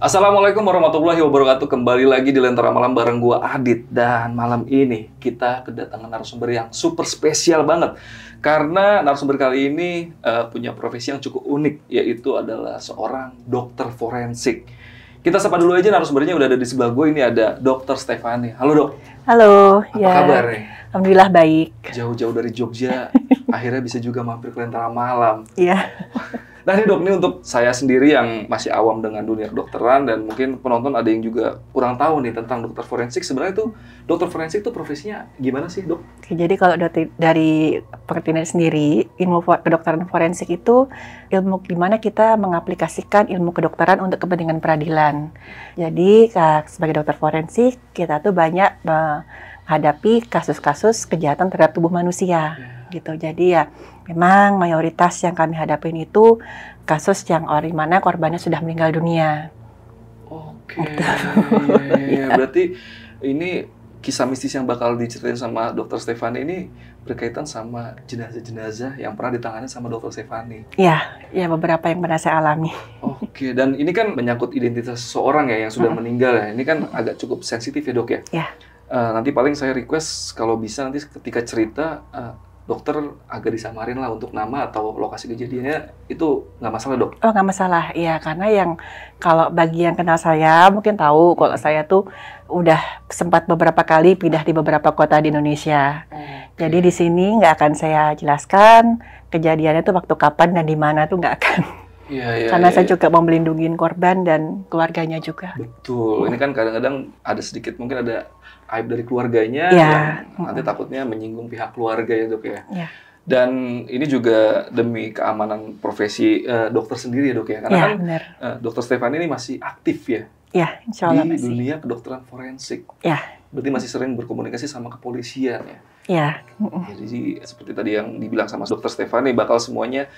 Assalamualaikum warahmatullahi wabarakatuh. Kembali lagi di Lentera Malam bareng gua Adit dan malam ini kita kedatangan narasumber yang super spesial banget. Karena narasumber kali ini uh, punya profesi yang cukup unik yaitu adalah seorang dokter forensik. Kita sapa dulu aja narasumbernya udah ada di sebelah gue ini ada Dokter Stefani. Halo dok. Halo. Apa ya. kabar? Alhamdulillah baik. Jauh-jauh dari Jogja, akhirnya bisa juga mampir ke Lentera Malam. Iya. Nah ini dok, ini untuk saya sendiri yang masih awam dengan dunia kedokteran dan mungkin penonton ada yang juga kurang tahu nih tentang dokter forensik. Sebenarnya itu dokter forensik itu profesinya gimana sih dok? Jadi kalau dari, dari pertanyaan sendiri, ilmu kedokteran forensik itu ilmu gimana kita mengaplikasikan ilmu kedokteran untuk kepentingan peradilan. Jadi sebagai dokter forensik kita tuh banyak menghadapi kasus-kasus kejahatan terhadap tubuh manusia. Ya gitu. Jadi ya memang mayoritas yang kami hadapin itu kasus yang orang mana korbannya sudah meninggal dunia. Oke. Okay. Gitu. Ya, berarti ini kisah mistis yang bakal diceritain sama dokter Stefani ini berkaitan sama jenazah-jenazah yang pernah ditangani sama dokter Stefani. Iya, ya beberapa yang pernah saya alami. Oke, dan ini kan menyangkut identitas seseorang ya yang sudah mm -hmm. meninggal ya. Ini kan agak cukup sensitif ya dok ya. Iya. Uh, nanti paling saya request kalau bisa nanti ketika cerita uh, dokter agak disamarin lah untuk nama atau lokasi kejadiannya itu nggak masalah dok? Oh nggak masalah, ya karena yang kalau bagi yang kenal saya mungkin tahu kalau saya tuh udah sempat beberapa kali pindah di beberapa kota di Indonesia. Hmm. Jadi di sini nggak akan saya jelaskan kejadiannya tuh waktu kapan dan di mana tuh nggak akan. Ya, ya, Karena ya, saya ya. juga mau melindungi korban dan keluarganya juga. Betul. Ini kan kadang-kadang ada sedikit mungkin ada aib dari keluarganya yeah. yang nanti takutnya menyinggung pihak keluarga ya dok ya. Yeah. Dan ini juga demi keamanan profesi uh, dokter sendiri ya dok ya, karena yeah, kan uh, dokter Stefan ini masih aktif ya. Ya, insya Allah di masih. dunia kedokteran forensik. Ya. Berarti masih sering berkomunikasi sama kepolisian ya. Ya. Jadi seperti tadi yang dibilang sama dokter Stefani bakal semuanya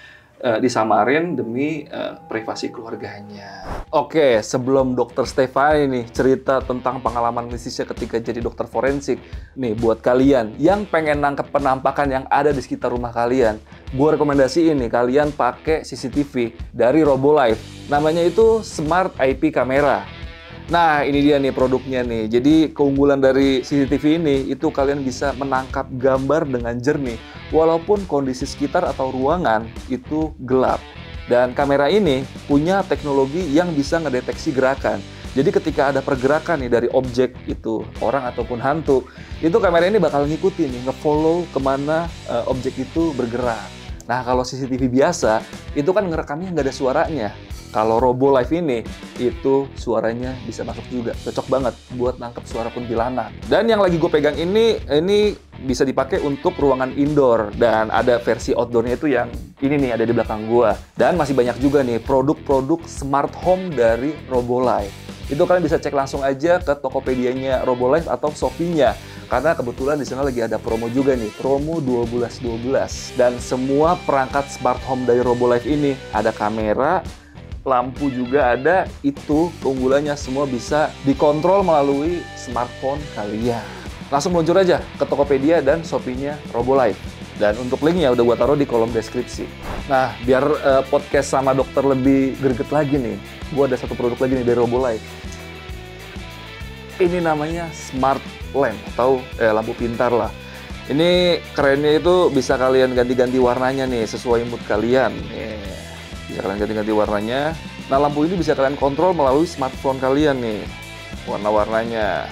uh, disamarin demi uh, privasi keluarganya. Oke, okay, sebelum dokter Stefani nih cerita tentang pengalaman mistisnya ketika jadi dokter forensik. Nih, buat kalian yang pengen nangkep penampakan yang ada di sekitar rumah kalian, gue rekomendasi ini kalian pakai CCTV dari Robolife. Namanya itu Smart IP Camera. Nah, ini dia nih produknya nih. Jadi keunggulan dari CCTV ini itu kalian bisa menangkap gambar dengan jernih walaupun kondisi sekitar atau ruangan itu gelap. Dan kamera ini punya teknologi yang bisa ngedeteksi gerakan. Jadi ketika ada pergerakan nih dari objek itu, orang ataupun hantu, itu kamera ini bakal ngikutin nih, ngefollow kemana uh, objek itu bergerak. Nah, kalau CCTV biasa, itu kan ngerekamnya nggak ada suaranya. Kalau Robo Live ini, itu suaranya bisa masuk juga. Cocok banget buat nangkep suara pun kuntilanak. Dan yang lagi gue pegang ini, ini bisa dipakai untuk ruangan indoor. Dan ada versi outdoornya itu yang ini nih, ada di belakang gue. Dan masih banyak juga nih produk-produk smart home dari Robo Live. Itu kalian bisa cek langsung aja ke Tokopedia-nya Robolive atau Shopee-nya. Karena kebetulan di sana lagi ada promo juga nih, promo 12-12. Dan semua perangkat smart home dari Robolife ini ada kamera, lampu juga ada, itu keunggulannya semua bisa dikontrol melalui smartphone kalian. Langsung meluncur aja ke Tokopedia dan Shopee-nya Robolife. Dan untuk linknya udah gue taruh di kolom deskripsi. Nah, biar uh, podcast sama dokter lebih greget lagi nih, gue ada satu produk lagi nih dari Robolife ini namanya smart lamp atau eh, lampu pintar lah. Ini kerennya itu bisa kalian ganti-ganti warnanya nih sesuai mood kalian. Yeah. Bisa kalian ganti-ganti warnanya. Nah lampu ini bisa kalian kontrol melalui smartphone kalian nih warna-warnanya.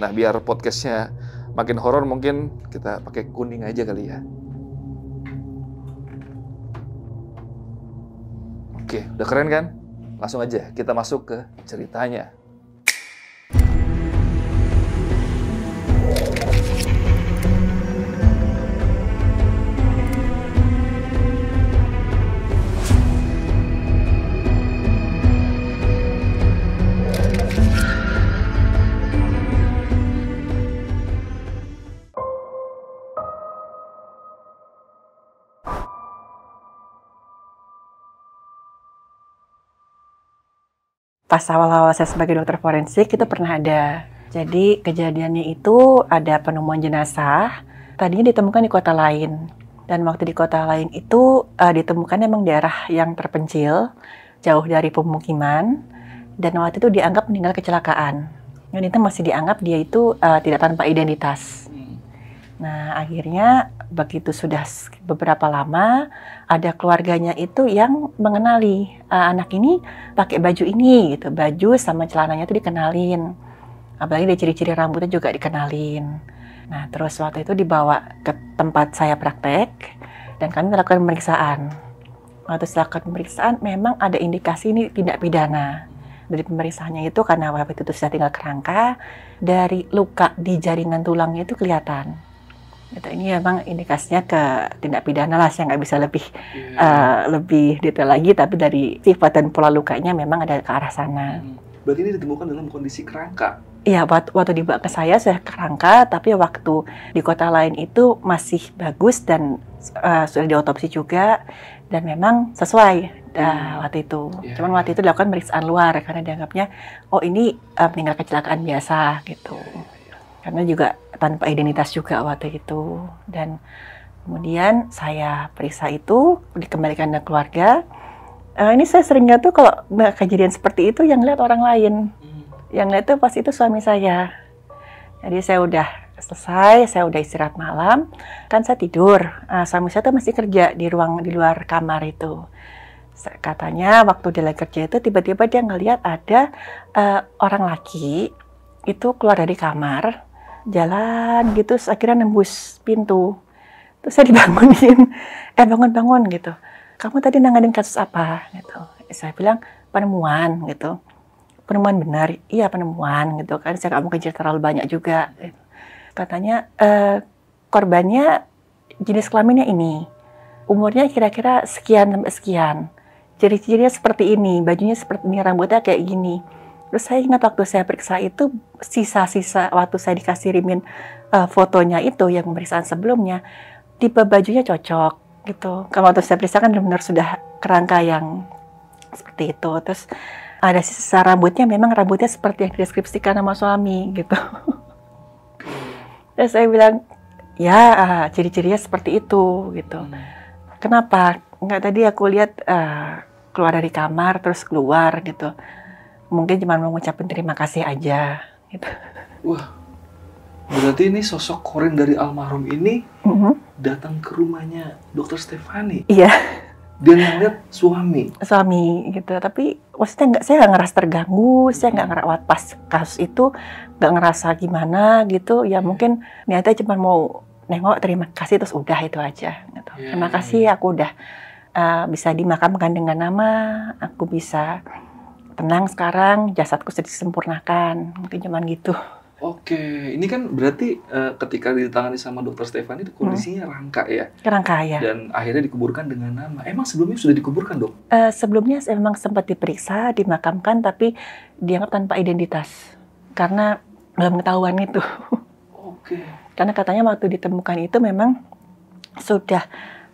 Nah biar podcastnya makin horor mungkin kita pakai kuning aja kali ya. Oke, udah keren kan? Langsung aja kita masuk ke ceritanya. pas awal-awal saya sebagai dokter forensik itu pernah ada. Jadi kejadiannya itu ada penemuan jenazah, tadinya ditemukan di kota lain. Dan waktu di kota lain itu uh, ditemukan memang daerah yang terpencil, jauh dari pemukiman, dan waktu itu dianggap meninggal kecelakaan. Dan itu masih dianggap dia itu uh, tidak tanpa identitas. Nah, akhirnya begitu sudah beberapa lama ada keluarganya itu yang mengenali uh, anak ini pakai baju ini gitu, baju sama celananya itu dikenalin. Apalagi dari ciri-ciri rambutnya juga dikenalin. Nah, terus waktu itu dibawa ke tempat saya praktek dan kami melakukan pemeriksaan. Waktu melakukan pemeriksaan memang ada indikasi ini tidak pidana dari pemeriksaannya itu karena waktu itu sudah tinggal kerangka dari luka di jaringan tulangnya itu kelihatan Gitu. Ini memang indikasinya ke tindak pidana lah, saya nggak bisa lebih yeah. Hmm. uh, lebih detail lagi, tapi dari sifat dan pola lukanya memang ada ke arah sana. Hmm. Berarti ini ditemukan dalam kondisi kerangka? Iya, waktu dibawa ke saya sudah kerangka, tapi waktu di kota lain itu masih bagus dan uh, sudah diotopsi juga, dan memang sesuai eh, hmm. waktu itu. Yeah. Cuman iya. waktu itu dilakukan pemeriksaan luar karena dianggapnya oh ini uh, meninggal kecelakaan biasa gitu. Iya, iya, karena juga tanpa identitas juga waktu itu dan kemudian saya periksa itu dikembalikan ke keluarga uh, ini saya seringnya tuh kalau kejadian seperti itu yang lihat orang lain hmm. yang lihat tuh pas itu suami saya jadi saya udah selesai, saya udah istirahat malam, kan saya tidur. uh, suami saya tuh masih kerja di ruang di luar kamar itu. Katanya waktu dia lagi kerja itu tiba-tiba dia ngelihat ada uh, orang laki itu keluar dari kamar, jalan gitu terus akhirnya nembus pintu terus saya dibangunin eh bangun bangun gitu kamu tadi nanganin kasus apa gitu saya bilang penemuan gitu penemuan benar iya penemuan gitu kan saya kamu mau kejar terlalu banyak juga gitu. katanya eh, korbannya jenis kelaminnya ini umurnya kira-kira sekian sampai sekian ciri-cirinya seperti ini bajunya seperti ini rambutnya kayak gini Terus saya ingat waktu saya periksa itu sisa-sisa waktu saya dikasih rimin uh, eh, fotonya itu yang pemeriksaan sebelumnya tipe bajunya cocok gitu. Kalau waktu saya periksa kan benar-benar sudah kerangka yang seperti itu. Terus ada sisa rambutnya memang rambutnya seperti yang dideskripsikan sama suami gitu. Terus saya bilang ya ciri-cirinya seperti itu gitu. Hmm. Kenapa? Enggak tadi aku lihat uh, keluar dari kamar terus keluar gitu mungkin cuma mau ngucapin terima kasih aja gitu. Wah. Berarti ini sosok Korin dari almarhum ini mm-hmm. datang ke rumahnya Dokter Stefani. Iya. Dan ngeliat suami. Suami gitu. Tapi maksudnya nggak saya nggak ngerasa terganggu, hmm saya nggak mm-hmm. ngerawat pas kasus itu nggak ngerasa gimana gitu. Ya mm-hmm. mungkin niatnya cuma mau nengok terima kasih terus udah itu aja. Gitu. Yeah. Terima iya, kasih iya. aku udah uh, bisa dimakamkan dengan nama, aku bisa tenang sekarang, jasadku sudah disempurnakan. Mungkin cuman gitu. Oke, ini kan berarti uh, ketika ditangani sama dokter Stefan itu hmm. kondisinya hmm. rangka ya? Rangka ya. Dan akhirnya dikuburkan dengan nama. Emang sebelumnya sudah dikuburkan dok? Uh, sebelumnya memang sempat diperiksa, dimakamkan, tapi dianggap tanpa identitas. Karena belum ketahuan itu. Oke. Karena katanya waktu ditemukan itu memang sudah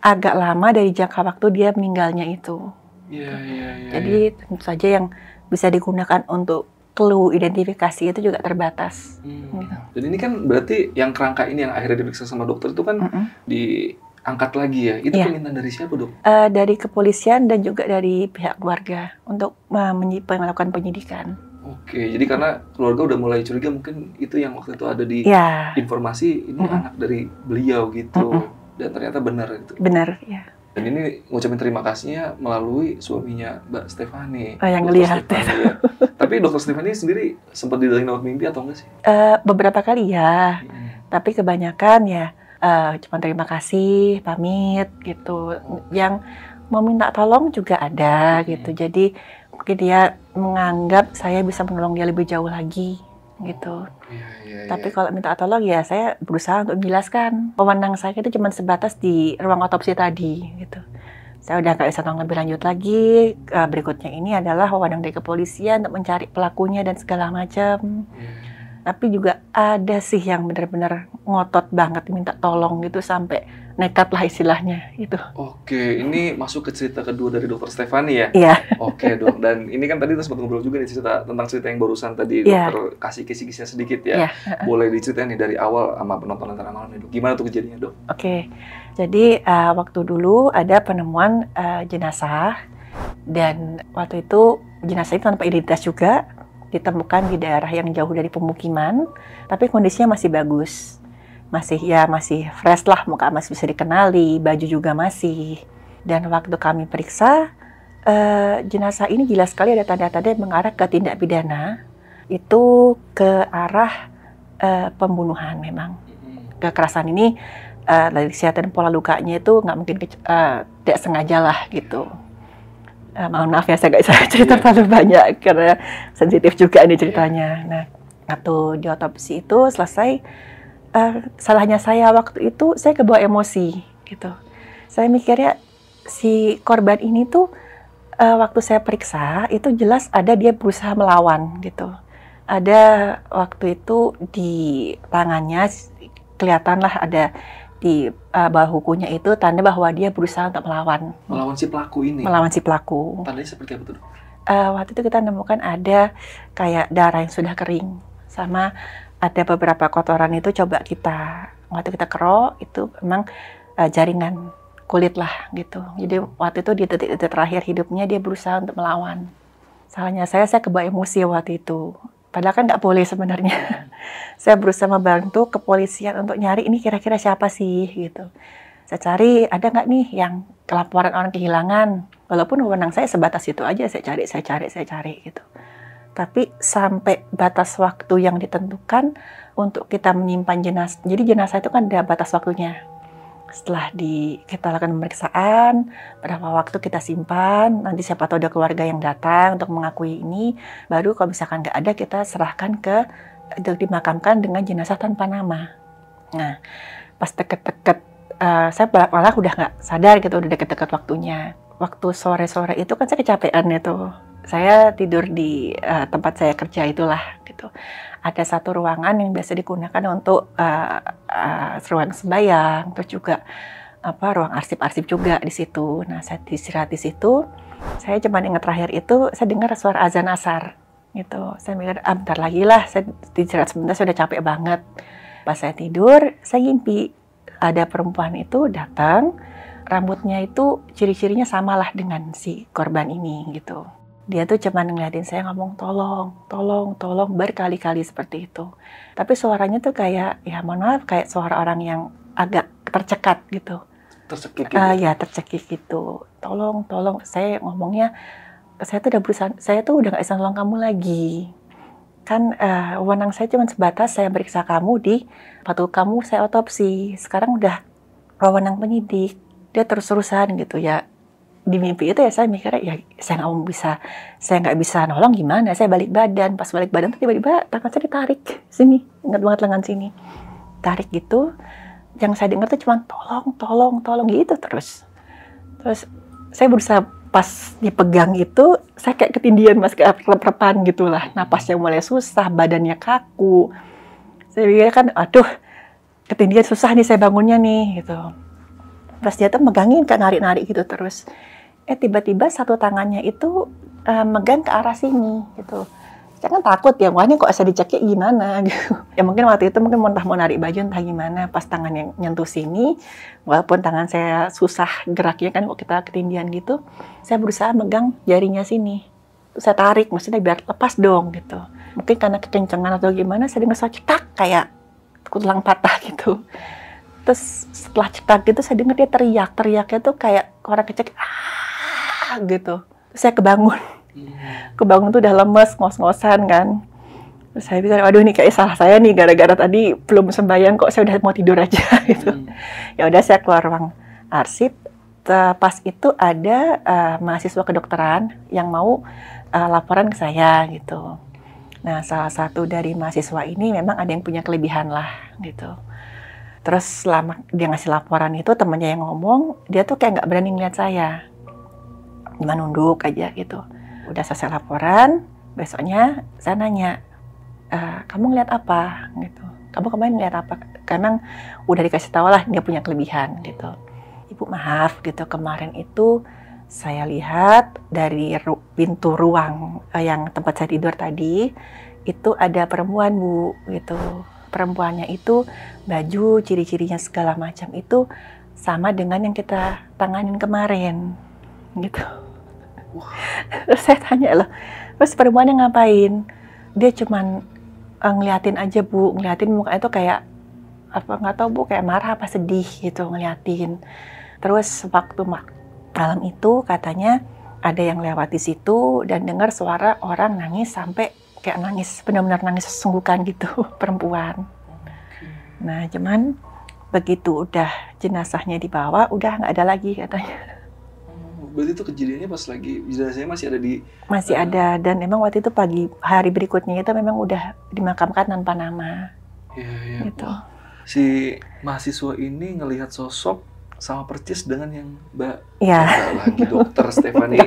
agak lama dari jangka waktu dia meninggalnya itu. Iya, iya, iya. Jadi ya. tentu saja yang bisa digunakan untuk clue identifikasi itu juga terbatas. Hmm. Gitu. Dan ini kan berarti yang kerangka ini yang akhirnya diperiksa sama dokter itu kan mm -hmm. diangkat lagi ya. Itu yeah. permintaan dari siapa dok? Uh, dari kepolisian dan juga dari pihak keluarga untuk uh, melakukan penyidikan. Oke, jadi karena keluarga udah mulai curiga mungkin itu yang waktu itu ada di ya. informasi ini mm -hmm. anak dari beliau gitu. Mm -hmm. Dan ternyata benar itu. Benar, ya. Dan ini ngucapin terima kasihnya melalui suaminya Mbak Stefani. Oh, yang lihat. Ya. Tapi dokter Stefani sendiri sempat didengar lewat mimpi atau enggak sih? Uh, beberapa kali ya. Hmm. Tapi kebanyakan ya uh, eh, cuma terima kasih, pamit gitu. Yang mau minta tolong juga ada hmm. gitu. Jadi mungkin dia menganggap saya bisa menolong dia lebih jauh lagi gitu. Iya, iya, Tapi iya. kalau minta otolog ya saya berusaha untuk menjelaskan pemenang saya itu cuma sebatas di ruang otopsi tadi gitu. Saya udah nggak bisa tolong lebih lanjut lagi. Eh, berikutnya ini adalah wawancara dari kepolisian untuk mencari pelakunya dan segala macam. Ya tapi juga ada sih yang benar-benar ngotot banget minta tolong gitu sampai nekat lah istilahnya itu. Oke, ini masuk ke cerita kedua dari dokter Stefani ya? Iya. Oke dok, dan ini kan tadi kita sempat ngobrol juga nih cerita tentang cerita yang barusan tadi iya. dokter kasih kisi-kisnya sedikit ya. ya. Boleh diceritain nih dari awal sama penonton antara malam itu. gimana tuh kejadiannya dok? Oke, jadi uh, waktu dulu ada penemuan uh, jenazah dan waktu itu jenazah itu tanpa identitas juga ditemukan di daerah yang jauh dari pemukiman, tapi kondisinya masih bagus. Masih ya masih fresh lah, muka masih bisa dikenali, baju juga masih. Dan waktu kami periksa, eh, jenazah ini jelas sekali ada tanda-tanda yang mengarah ke tindak pidana, itu ke arah eh, pembunuhan memang. Kekerasan ini eh, dari kesehatan pola lukanya itu nggak mungkin eh, tidak sengaja lah gitu uh, mohon maaf ya saya nggak bisa cerita yeah. terlalu banyak karena sensitif juga ini iya. ceritanya. Yeah. Nah, waktu di otopsi itu selesai, uh, salahnya saya waktu itu saya kebawa emosi gitu. Saya mikirnya si korban ini tuh uh, waktu saya periksa itu jelas ada dia berusaha melawan gitu. Ada waktu itu di tangannya kelihatanlah ada di uh, bawah kukunya itu tanda bahwa dia berusaha untuk melawan. Melawan si pelaku ini. Melawan si pelaku. Tandanya seperti apa tuh? Uh, waktu itu kita nemukan ada kayak darah yang sudah kering sama ada beberapa kotoran itu coba kita waktu kita kerok itu memang uh, jaringan kulit lah gitu. Jadi waktu itu di detik-detik terakhir hidupnya dia berusaha untuk melawan. Salahnya saya saya kebawa emosi waktu itu. Padahal kan nggak boleh sebenarnya. Hmm. saya berusaha membantu kepolisian untuk nyari ini kira-kira siapa sih gitu. Saya cari ada nggak nih yang kelaporan orang kehilangan. Walaupun wewenang saya sebatas itu aja saya cari, saya cari, saya cari gitu. Tapi sampai batas waktu yang ditentukan untuk kita menyimpan jenazah. Jadi jenazah itu kan ada batas waktunya setelah di kita lakukan pemeriksaan, berapa waktu kita simpan, nanti siapa tahu ada keluarga yang datang untuk mengakui ini, baru kalau misalkan nggak ada kita serahkan ke untuk dimakamkan dengan jenazah tanpa nama. Nah, pas deket-deket, uh, saya malah udah nggak sadar gitu, udah deket-deket waktunya. Waktu sore-sore itu kan saya kecapean itu, saya tidur di uh, tempat saya kerja itulah gitu ada satu ruangan yang biasa digunakan untuk uh, uh, ruang sembayang, terus juga apa ruang arsip-arsip juga di situ. Nah, saya istirahat di situ. Saya cuma ingat terakhir itu saya dengar suara azan asar gitu. Saya mikir, ah bentar lagi lah, saya istirahat sebentar, sudah capek banget. Pas saya tidur, saya mimpi ada perempuan itu datang, rambutnya itu ciri-cirinya samalah dengan si korban ini gitu dia tuh cuman ngeliatin saya ngomong tolong, tolong, tolong berkali-kali seperti itu. Tapi suaranya tuh kayak ya mohon maaf kayak suara orang yang agak tercekat gitu. Tercekik. Ah, gitu. Uh, ya tercekik gitu. Tolong, tolong. Saya ngomongnya saya tuh udah berusaha, saya tuh udah gak bisa nolong kamu lagi. Kan uh, wewenang saya cuma sebatas saya periksa kamu di patut kamu saya otopsi. Sekarang udah wewenang penyidik. Dia terus-terusan gitu ya di mimpi itu ya saya mikirnya ya saya nggak bisa saya nggak bisa nolong gimana saya balik badan pas balik badan tuh tiba-tiba tangan saya ditarik sini ingat banget lengan sini tarik gitu yang saya dengar tuh cuma tolong tolong tolong gitu terus terus saya berusaha pas dipegang itu saya kayak ketindian mas ke perpan gitulah napasnya mulai susah badannya kaku saya pikir kan aduh ketindian susah nih saya bangunnya nih gitu terus dia tuh megangin kan narik-narik gitu terus eh tiba-tiba satu tangannya itu uh, megang ke arah sini gitu saya kan takut ya wah kok saya dicekik gimana gitu ya mungkin waktu itu mungkin mentah mau narik baju entah gimana pas tangan yang nyentuh sini walaupun tangan saya susah geraknya kan kok kita ketindian gitu saya berusaha megang jarinya sini Terus saya tarik maksudnya biar lepas dong gitu mungkin karena kekencangan atau gimana saya dengar suara cetak kayak tulang patah gitu terus setelah cetak gitu saya dengar dia teriak teriaknya tuh kayak orang kecek ah Ah, gitu. Terus saya kebangun. Iya. Kebangun tuh udah lemes, ngos-ngosan kan. Terus saya bilang, aduh ini kayak salah saya nih gara-gara tadi belum sembahyang kok saya udah mau tidur aja gitu. Hmm. Ya udah saya keluar ruang arsip. Eh, pas itu ada uh, mahasiswa kedokteran yang mau uh, laporan ke saya gitu. Nah, salah satu dari mahasiswa ini memang ada yang punya kelebihan lah gitu. Terus selama dia ngasih laporan itu temannya yang ngomong, dia tuh kayak nggak berani ngeliat saya cuma nunduk aja gitu udah selesai laporan besoknya saya nanya e, kamu ngeliat apa gitu kamu kemarin ngeliat apa karena udah dikasih tahu lah dia punya kelebihan gitu ibu maaf gitu kemarin itu saya lihat dari ru pintu ruang eh, yang tempat saya tidur tadi itu ada perempuan bu gitu perempuannya itu baju ciri-cirinya segala macam itu sama dengan yang kita tanganin kemarin gitu Terus saya tanya loh, terus perempuannya ngapain? Dia cuman uh, ngeliatin aja bu, ngeliatin muka itu kayak apa nggak tahu bu kayak marah apa sedih gitu ngeliatin. Terus waktu malam itu katanya ada yang lewat di situ dan dengar suara orang nangis sampai kayak nangis benar-benar nangis sesungguhkan gitu perempuan. Nah cuman begitu udah jenazahnya dibawa udah nggak ada lagi katanya berarti itu kejadiannya pas lagi jenazahnya masih ada di masih uh, ada dan emang waktu itu pagi hari berikutnya itu memang udah dimakamkan tanpa nama. Iya, iya. Gitu. Wah, si mahasiswa ini ngelihat sosok sama persis dengan yang Mbak ya. lagi dokter Stefani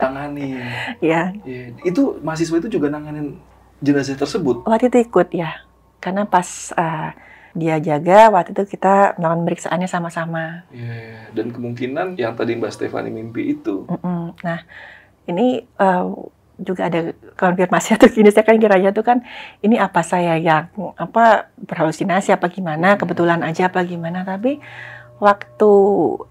tangani. Iya. Ya. Itu mahasiswa itu juga nanganin jenazah tersebut. Waktu itu ikut ya. Karena pas uh, dia jaga waktu itu kita melakukan periksaannya sama-sama. Yeah. Iya. Dan kemungkinan yang tadi Mbak Stefani mimpi itu. Mm -mm. Nah, ini uh, juga ada konfirmasi atau gini saya kan kiranya tuh kan ini apa saya yang apa berhalusinasi apa gimana kebetulan aja apa gimana tapi waktu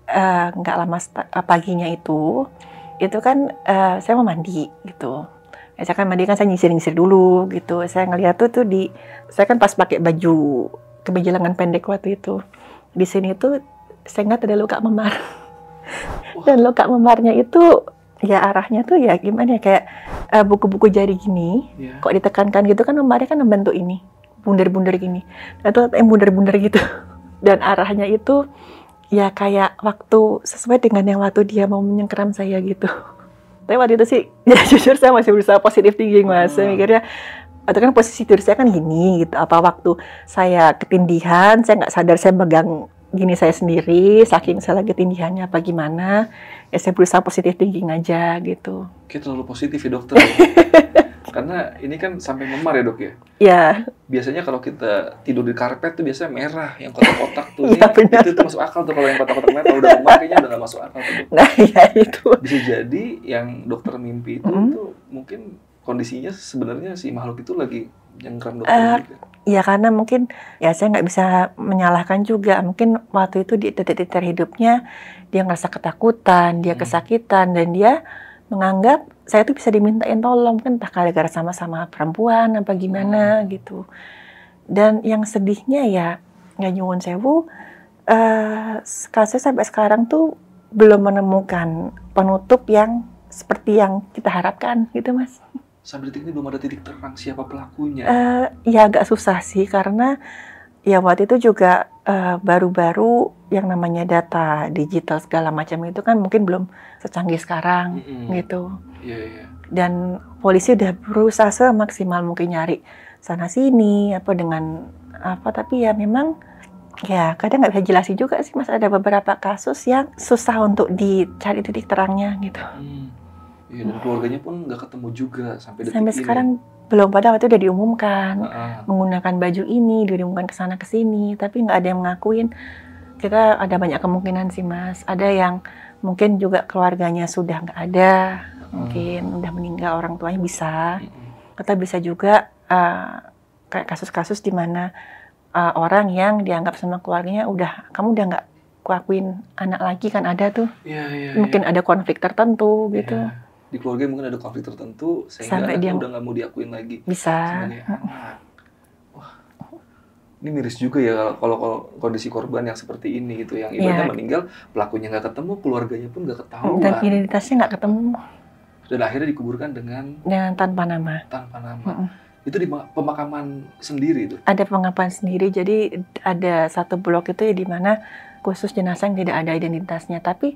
eh, nggak uh, lama eh, paginya itu itu kan uh, saya mau mandi gitu ya, saya kan mandi kan saya nyisir-nyisir dulu gitu saya ngeliat tuh tuh di saya kan pas pakai baju kebijakan pendek waktu itu. Di sini itu saya ingat ada luka memar. Dan luka memarnya itu ya arahnya tuh ya gimana ya kayak eh, buku-buku uh, jari gini yeah. kok ditekankan gitu kan memarnya kan membentuk ini bundar-bundar gini. Nah, itu yang bundar-bundar gitu. Dan arahnya itu ya kayak waktu sesuai dengan yang waktu dia mau menyengkeram saya gitu. Tapi waktu itu sih, ya jujur saya masih berusaha positif tinggi mas. Saya mikirnya, atau kan posisi tidur saya kan gini gitu apa waktu saya ketindihan saya nggak sadar saya megang gini saya sendiri saking saya lagi ketindihannya apa gimana ya saya berusaha positif tinggi aja gitu kita terlalu positif ya dokter karena ini kan sampai memar ya dok ya Iya. biasanya kalau kita tidur di karpet tuh biasanya merah yang kotak-kotak tuh ya, ini, itu, tuh masuk akal tuh kalau yang kotak-kotak merah kalau udah memar kayaknya udah gak masuk akal tuh nah ya itu bisa jadi yang dokter mimpi itu mm -hmm. tuh mungkin kondisinya sebenarnya si makhluk itu lagi kram dokter uh, juga. Ya karena mungkin ya saya nggak bisa menyalahkan juga. Mungkin waktu itu di titik-titik hidupnya dia ngerasa ketakutan, dia hmm. kesakitan dan dia menganggap saya tuh bisa dimintain tolong kan entah gara-gara sama-sama perempuan apa gimana hmm. gitu. Dan yang sedihnya ya nggak nyuwun sewu, uh, eh, saya sampai sekarang tuh belum menemukan penutup yang seperti yang kita harapkan gitu mas sampai detik ini belum ada titik terang siapa pelakunya? Uh, ya agak susah sih karena ya waktu itu juga eh, baru-baru uh, yang namanya data digital segala macam itu kan mungkin belum secanggih sekarang mm -hmm. gitu. Yeah, yeah. Dan polisi udah berusaha semaksimal mungkin nyari sana sini apa dengan apa tapi ya memang ya kadang nggak bisa jelasin juga sih mas ada beberapa kasus yang susah untuk dicari titik terangnya gitu. Mm. Iya, dan nah. keluarganya pun nggak ketemu juga sampai detik Sampai ini. sekarang belum pada waktu itu udah diumumkan uh -uh. menggunakan baju ini, diumumkan kesana kesini tapi nggak ada yang ngakuin. Kita ada banyak kemungkinan sih, Mas. Ada yang mungkin juga keluarganya sudah nggak ada, uh. mungkin udah meninggal orang tuanya bisa. Atau bisa juga uh, kayak kasus-kasus di mana uh, orang yang dianggap sama keluarganya udah kamu udah nggak kuakuin anak lagi kan ada tuh. Yeah, yeah, iya. mungkin yeah. ada konflik tertentu gitu. Iya di keluarga mungkin ada konflik tertentu sehingga Sampai dia udah nggak mau diakuin lagi. Bisa. ini miris juga ya kalau, kalau kalau kondisi korban yang seperti ini gitu, yang iya. ibaratnya ya. meninggal, pelakunya nggak ketemu, keluarganya pun nggak ketahuan. Dan identitasnya nggak ketemu. Dan akhirnya dikuburkan dengan dengan tanpa nama. Tanpa nama. Mm -mm. Itu di pemakaman sendiri itu. Ada pemakaman sendiri, jadi ada satu blok itu ya di mana khusus jenazah yang tidak ada identitasnya. Tapi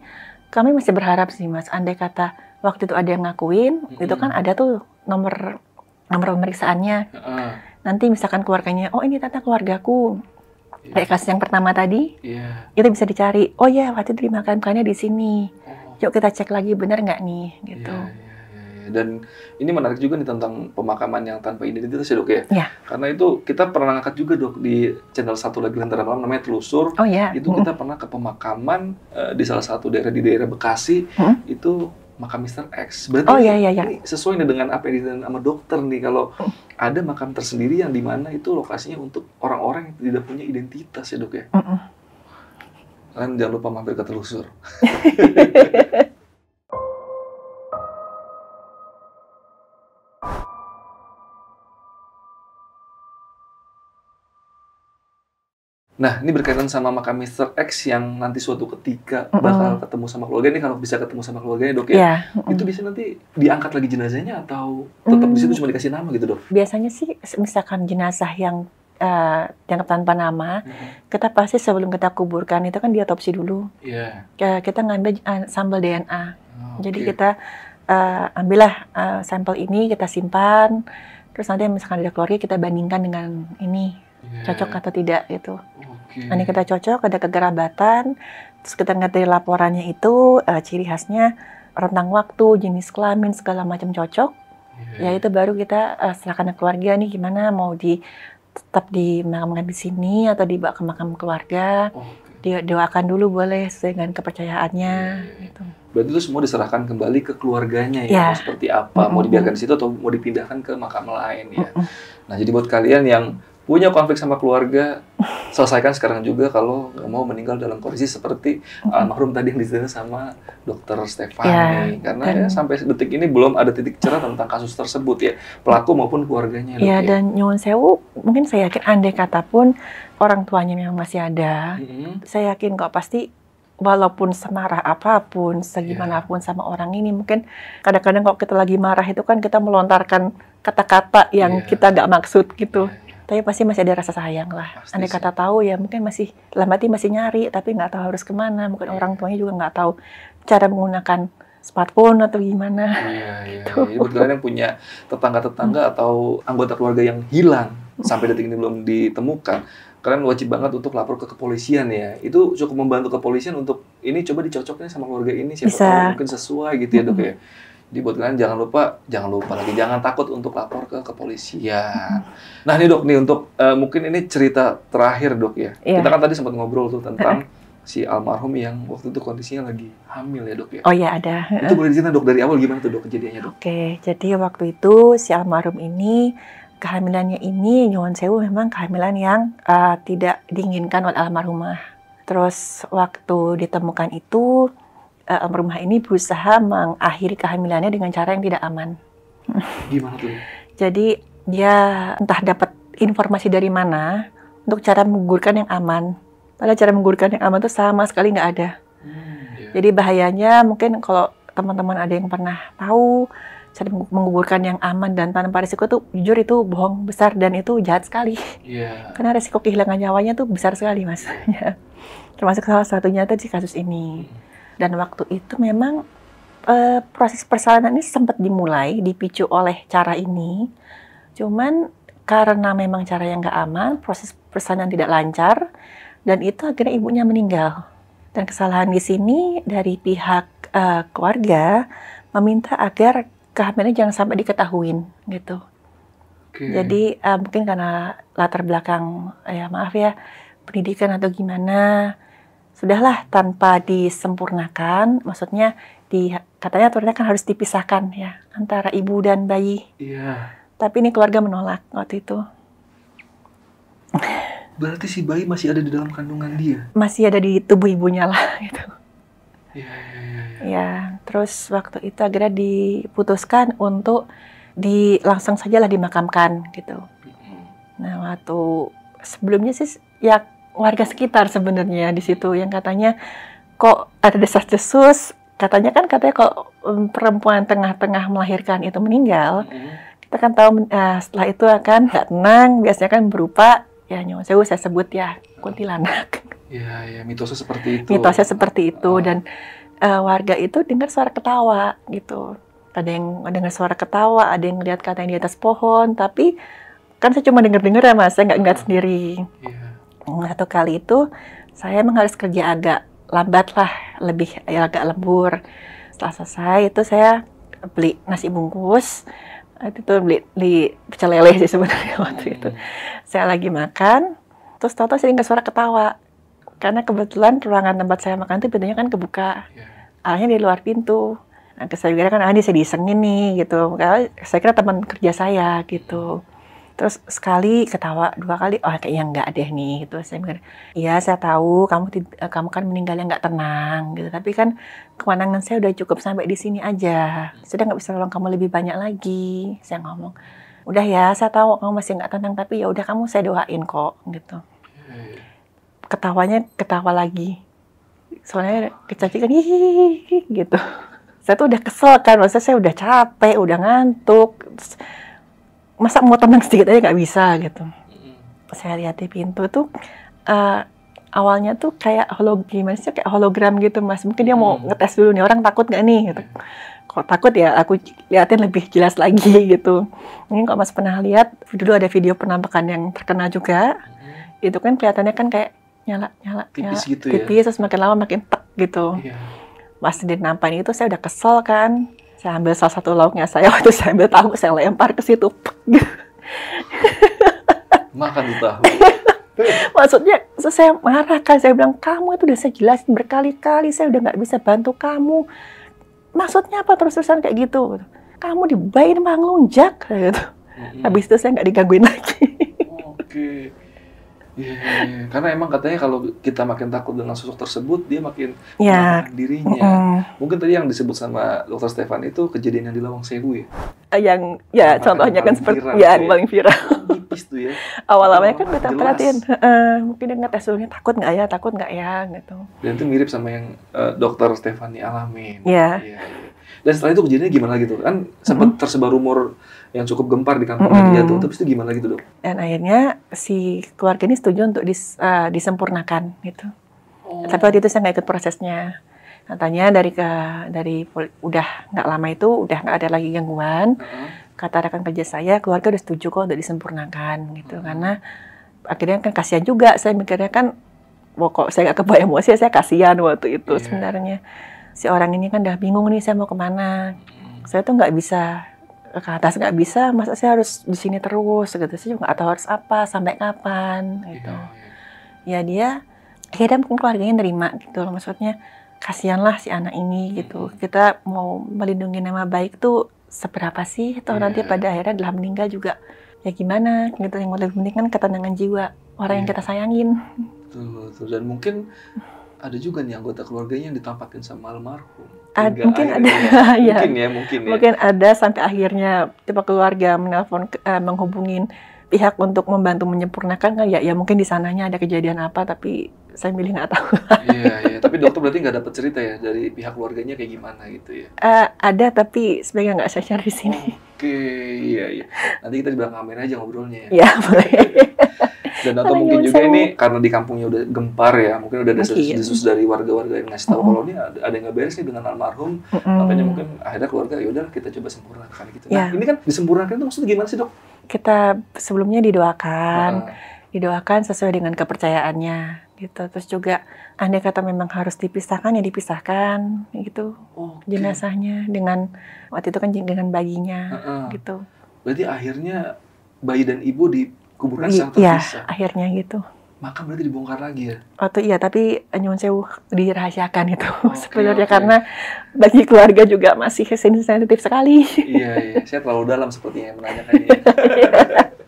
kami masih berharap sih, Mas, andai kata waktu itu ada yang ngakuin, hmm itu kan ada tuh nomor nomor pemeriksaannya. uh Nanti misalkan keluarganya, oh ini tata keluargaku. Yeah. Kayak kasus yang pertama tadi, yeah. itu bisa dicari. Oh ya, waktu itu dimakamkannya di sini. Oh. Yuk kita cek lagi benar nggak nih, gitu. Yeah, yeah iya, iya. dan ini menarik juga nih tentang pemakaman yang tanpa identitas ya dok ya. ya. Karena itu kita pernah angkat juga dok di channel satu lagi lantaran Malam namanya Telusur. Oh ya. Itu kita pernah ke pemakaman uh, di salah satu daerah di daerah Bekasi mm. itu makam Mr. X. Berarti oh, iya, iya, iya. ini sesuai dengan apa yang dengan sama dokter nih kalau ada makam tersendiri yang di mana itu lokasinya untuk orang-orang yang tidak punya identitas ya dok ya. Mm jangan lupa mampir ke telusur. Nah, ini berkaitan sama makam Mr. X yang nanti suatu ketika mm -hmm. bakal ketemu sama keluarga ini kalau bisa ketemu sama keluarganya, Dok ya. Yeah. Mm -hmm. Itu bisa nanti diangkat lagi jenazahnya atau tetap mm -hmm. di situ cuma dikasih nama gitu, Dok? Biasanya sih misalkan jenazah yang uh, dianggap tanpa nama, hmm. kita pasti sebelum kita kuburkan itu kan diotopsi dulu. Yeah. Iya. kita ngambil uh, sambal DNA. Oh, Jadi kita uh, ambillah uh, sampel ini kita simpan, terus nanti misalkan ada keluarga kita bandingkan dengan ini yeah. cocok atau tidak gitu. Okay. Nanti kita cocok, ada kegerabatan, terus kita ngerti dari laporannya itu uh, ciri khasnya rentang waktu, jenis kelamin segala macam cocok. Yeah. Ya itu baru kita uh, serahkan ke keluarga nih gimana mau di tetap makam di sini atau dibawa ke makam keluarga. Oh, Dia Doakan dulu boleh sesuai dengan kepercayaannya. Yeah. Iya, iya. gitu. Berarti itu semua diserahkan kembali ke keluarganya ya, yeah. seperti apa, mm -hmm. mau dibiarkan di situ atau mau dipindahkan ke makam lain ya. Mm -hmm. Nah jadi buat kalian yang punya konflik sama keluarga, selesaikan sekarang juga kalau nggak mau meninggal dalam kondisi seperti ah, almarhum tadi yang disebut sama dokter Stefani. Ya, Karena dan, ya, sampai detik ini belum ada titik cerah tentang kasus tersebut ya, pelaku maupun keluarganya. Ya, ya, dan nyuan Nyuwun Sewu, mungkin saya yakin andai kata pun orang tuanya yang masih ada, hmm. saya yakin kok pasti walaupun semarah apapun, ya. segimanapun yeah. sama orang ini, mungkin kadang-kadang kalau kita lagi marah itu kan kita melontarkan kata-kata yang yeah. kita nggak maksud gitu. Ya, tapi pasti masih ada rasa sayang lah. Anda kata tahu ya mungkin masih lambat masih nyari, tapi nggak tahu harus kemana. Mungkin yeah. orang tuanya juga nggak tahu cara menggunakan smartphone atau gimana. Iya, iya. Gitu. kalian yang punya tetangga-tetangga hmm. atau anggota keluarga yang hilang hmm. sampai detik ini belum ditemukan, kalian wajib banget untuk lapor ke kepolisian ya. Itu cukup membantu kepolisian untuk ini coba dicocoknya sama keluarga ini siapa Bisa. tahu mungkin sesuai gitu ya, Dok hmm. ya. Jadi buat kalian jangan lupa, jangan lupa lagi, jangan takut untuk lapor ke kepolisian. Iya. Nah ini dok, nih untuk uh, mungkin ini cerita terakhir dok ya. Yeah. Kita kan tadi sempat ngobrol tuh tentang si almarhum yang waktu itu kondisinya lagi hamil ya dok ya. Oh ya ada. Itu boleh diceritain dok dari awal gimana tuh dok kejadiannya dok? Oke, okay, jadi waktu itu si almarhum ini kehamilannya ini nyuwun Sewu memang kehamilan yang uh, tidak diinginkan oleh almarhumah. Terus waktu ditemukan itu uh, eh, almarhumah ini berusaha mengakhiri kehamilannya dengan cara yang tidak aman. Gimana tuh? Jadi dia entah dapat informasi dari mana untuk cara menggugurkan yang aman. Padahal cara menggugurkan yang aman itu sama sekali nggak ada. Hmm, yeah. Jadi bahayanya mungkin kalau teman-teman ada yang pernah tahu cara menggugurkan yang aman dan tanpa risiko itu jujur itu bohong besar dan itu jahat sekali. Yeah. Karena risiko kehilangan nyawanya tuh besar sekali mas. Iya. Termasuk salah satunya tadi kasus ini. Hmm dan waktu itu memang e, proses persalinan ini sempat dimulai dipicu oleh cara ini. Cuman karena memang cara yang gak aman, proses persalinan tidak lancar dan itu akhirnya ibunya meninggal. Dan kesalahan di sini dari pihak e, keluarga meminta agar kehamilannya jangan sampai diketahuin gitu. Okay. Jadi uh, mungkin karena latar belakang ya maaf ya pendidikan atau gimana sudahlah tanpa disempurnakan, maksudnya di katanya aturannya kan harus dipisahkan ya antara ibu dan bayi. Iya. Tapi ini keluarga menolak waktu itu. Berarti si bayi masih ada di dalam kandungan dia? Masih ada di tubuh ibunya lah gitu. Iya, iya, iya. Ya. ya, terus waktu itu akhirnya diputuskan untuk di langsung sajalah dimakamkan gitu. Nah, waktu sebelumnya sih ya warga sekitar sebenarnya di situ yang katanya kok ada desas-desus katanya kan katanya kalau mmm, perempuan tengah-tengah melahirkan itu meninggal hmm. kita kan tahu uh, setelah itu akan nggak tenang biasanya kan berupa ya nyawa saya, saya sebut ya kuntilanak ya ya mitosnya seperti itu mitosnya seperti itu oh. dan uh, warga itu dengar suara ketawa gitu ada yang dengar suara ketawa ada yang lihat katanya di atas pohon tapi kan saya cuma dengar dengar ya mas saya nggak ngeliat ah. sendiri yeah satu kali itu saya memang harus kerja agak lambat lah, lebih ya, agak lembur. Setelah selesai itu saya beli nasi bungkus, itu tuh beli di pecel lele sih sebenarnya waktu itu. Hmm. Saya lagi makan, terus tahu saya dengar suara ketawa. Karena kebetulan ruangan tempat saya makan itu pintunya kan kebuka. akhirnya iya. di luar pintu. Nah, saya kira kan, ah ini saya disengin nih gitu. Karena saya kira teman kerja saya gitu. Terus sekali ketawa, dua kali, oh kayaknya enggak deh nih gitu. Saya mikir, iya saya tahu kamu eh, kamu kan meninggalnya enggak tenang gitu. Tapi kan kewenangan saya udah cukup sampai di sini aja. Sudah nggak bisa tolong kamu lebih banyak lagi. Saya ngomong, udah ya saya tahu kamu masih nggak tenang tapi ya udah kamu saya doain kok gitu. Ketawanya ketawa lagi. Soalnya kecacikan hihihi gitu. Saya tuh udah kesel kan, maksudnya saya udah capek, udah ngantuk. Terus, masa mau tenang sedikit aja nggak bisa gitu saya lihat di pintu tuh uh, awalnya tuh kayak hologram sih kayak hologram gitu mas mungkin dia mau ngetes dulu nih orang takut nggak nih gitu kalau takut ya aku liatin lebih jelas lagi gitu mungkin kok mas pernah lihat dulu ada video penampakan yang terkena juga itu kan kelihatannya kan kayak nyala nyala tipis nyala, gitu ya. tipis ya? terus makin lama makin tek gitu yeah. mas nampain itu saya udah kesel kan saya ambil salah satu lauknya saya waktu saya ambil tahu saya lempar ke situ makan di tahu maksudnya saya marah kan saya bilang kamu itu udah saya jelasin berkali-kali saya udah nggak bisa bantu kamu maksudnya apa terus-terusan kayak gitu kamu dibayin malah kayak gitu hmm. habis itu saya nggak digangguin lagi oke okay. Yeah, iya, iya. karena emang katanya kalau kita makin takut dengan sosok tersebut, dia makin yeah. Iya. dirinya. Mm. Mungkin tadi yang disebut sama dokter Stefan itu kejadian yang di Lawang Sewu ya? Eh, yang ya Makan contohnya kan seperti ya, yang ya. paling viral. Tipis ya. Awal-awalnya kan minta perhatiin. Uh, mungkin dia ngetes dulunya takut nggak ya, takut nggak ya gitu. Dan itu mirip sama yang uh, dokter Stefani alamin. Iya. Yeah. Yeah, yeah. Dan setelah itu kejadiannya gimana gitu kan sempat mm -hmm. tersebar rumor yang cukup gempar di kampung mm -hmm. dia tuh. Terus itu gimana gitu dok? Dan akhirnya si keluarga ini setuju untuk dis, uh, disempurnakan gitu. Oh. Tapi waktu itu saya nggak ikut prosesnya. Katanya dari ke dari udah nggak lama itu udah nggak ada lagi gangguan. Uh -huh. Kata rekan kerja saya keluarga udah setuju kok untuk disempurnakan gitu uh -huh. karena akhirnya kan kasihan juga saya mikirnya kan pokok saya nggak kebawa emosi saya kasihan waktu itu yeah. sebenarnya si orang ini kan udah bingung nih saya mau kemana hmm. saya tuh nggak bisa ke atas nggak bisa, masa saya harus di sini terus gitu. sih juga atau harus apa, sampai kapan gitu. Iya, iya. Ya dia akhirnya mungkin keluarganya nerima gitu loh maksudnya kasihanlah si anak ini gitu. Hmm. Kita mau melindungi nama baik tuh seberapa sih atau yeah. Iya. nanti pada akhirnya dalam meninggal juga ya gimana gitu yang lebih penting kan ketenangan jiwa orang yeah. yang kita sayangin. Betul, betul. Dan mungkin ada juga nih anggota keluarganya yang ditampakin sama almarhum mungkin ada iya. mungkin ya mungkin ya. mungkin ada sampai akhirnya tipe keluarga menelpon uh, eh, menghubungin pihak untuk membantu menyempurnakan kan ya ya mungkin di sananya ada kejadian apa tapi saya milih nggak tahu. Iya iya tapi dokter berarti nggak dapat cerita ya dari pihak keluarganya kayak gimana gitu ya? Uh, ada tapi sebenarnya nggak saya cari di sini. Oke okay, iya iya nanti kita di belakang kamera aja ngobrolnya. Ya. Iya boleh. Dan atau oh mungkin juga ini karena di kampungnya udah gempar ya, mungkin udah ada iya. desas dari warga-warga yang ngasih tahu mm kalau ini ada, yang nggak beres nih dengan almarhum, mm makanya mungkin akhirnya keluarga yaudah kita coba sempurnakan gitu. Nah ya. ini kan disempurnakan itu maksudnya gimana sih dok? Kita sebelumnya didoakan, nah. didoakan sesuai dengan kepercayaannya gitu. Terus juga andai kata memang harus dipisahkan ya dipisahkan gitu okay. jenazahnya dengan waktu itu kan dengan baginya, uh -uh. gitu. Berarti akhirnya bayi dan ibu di Kuburan secara iya, terpisah. Iya, akhirnya gitu. Maka berarti dibongkar lagi ya? Oh tuh, iya, tapi nyuwun sewu dirahasiakan itu oh, okay, sebenarnya okay. karena bagi keluarga juga masih sensitif sekali. iya, iya, saya terlalu dalam sepertinya menanyakan ini.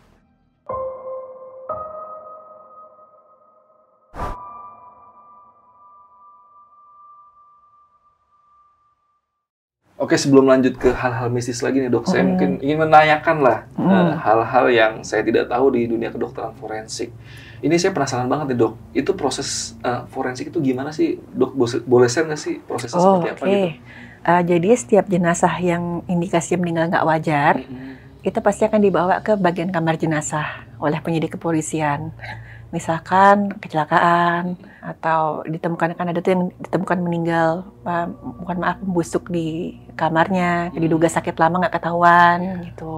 Oke, sebelum lanjut ke hal-hal mistis lagi nih dok, saya hmm. mungkin ingin menanyakan lah hmm. Eh, hal-hal hmm. uh, yang saya tidak tahu di dunia kedokteran forensik. Ini saya penasaran banget nih dok, itu proses uh, forensik itu gimana sih dok? Boleh share nggak sih prosesnya oh, seperti apa okay. gitu? Uh, jadi setiap jenazah yang indikasi meninggal nggak wajar, -hmm. itu pasti akan dibawa ke bagian kamar jenazah oleh penyidik kepolisian misalkan kecelakaan atau ditemukan kan ada tuh yang ditemukan meninggal bukan maaf membusuk di kamarnya hmm. diduga sakit lama nggak ketahuan yeah. gitu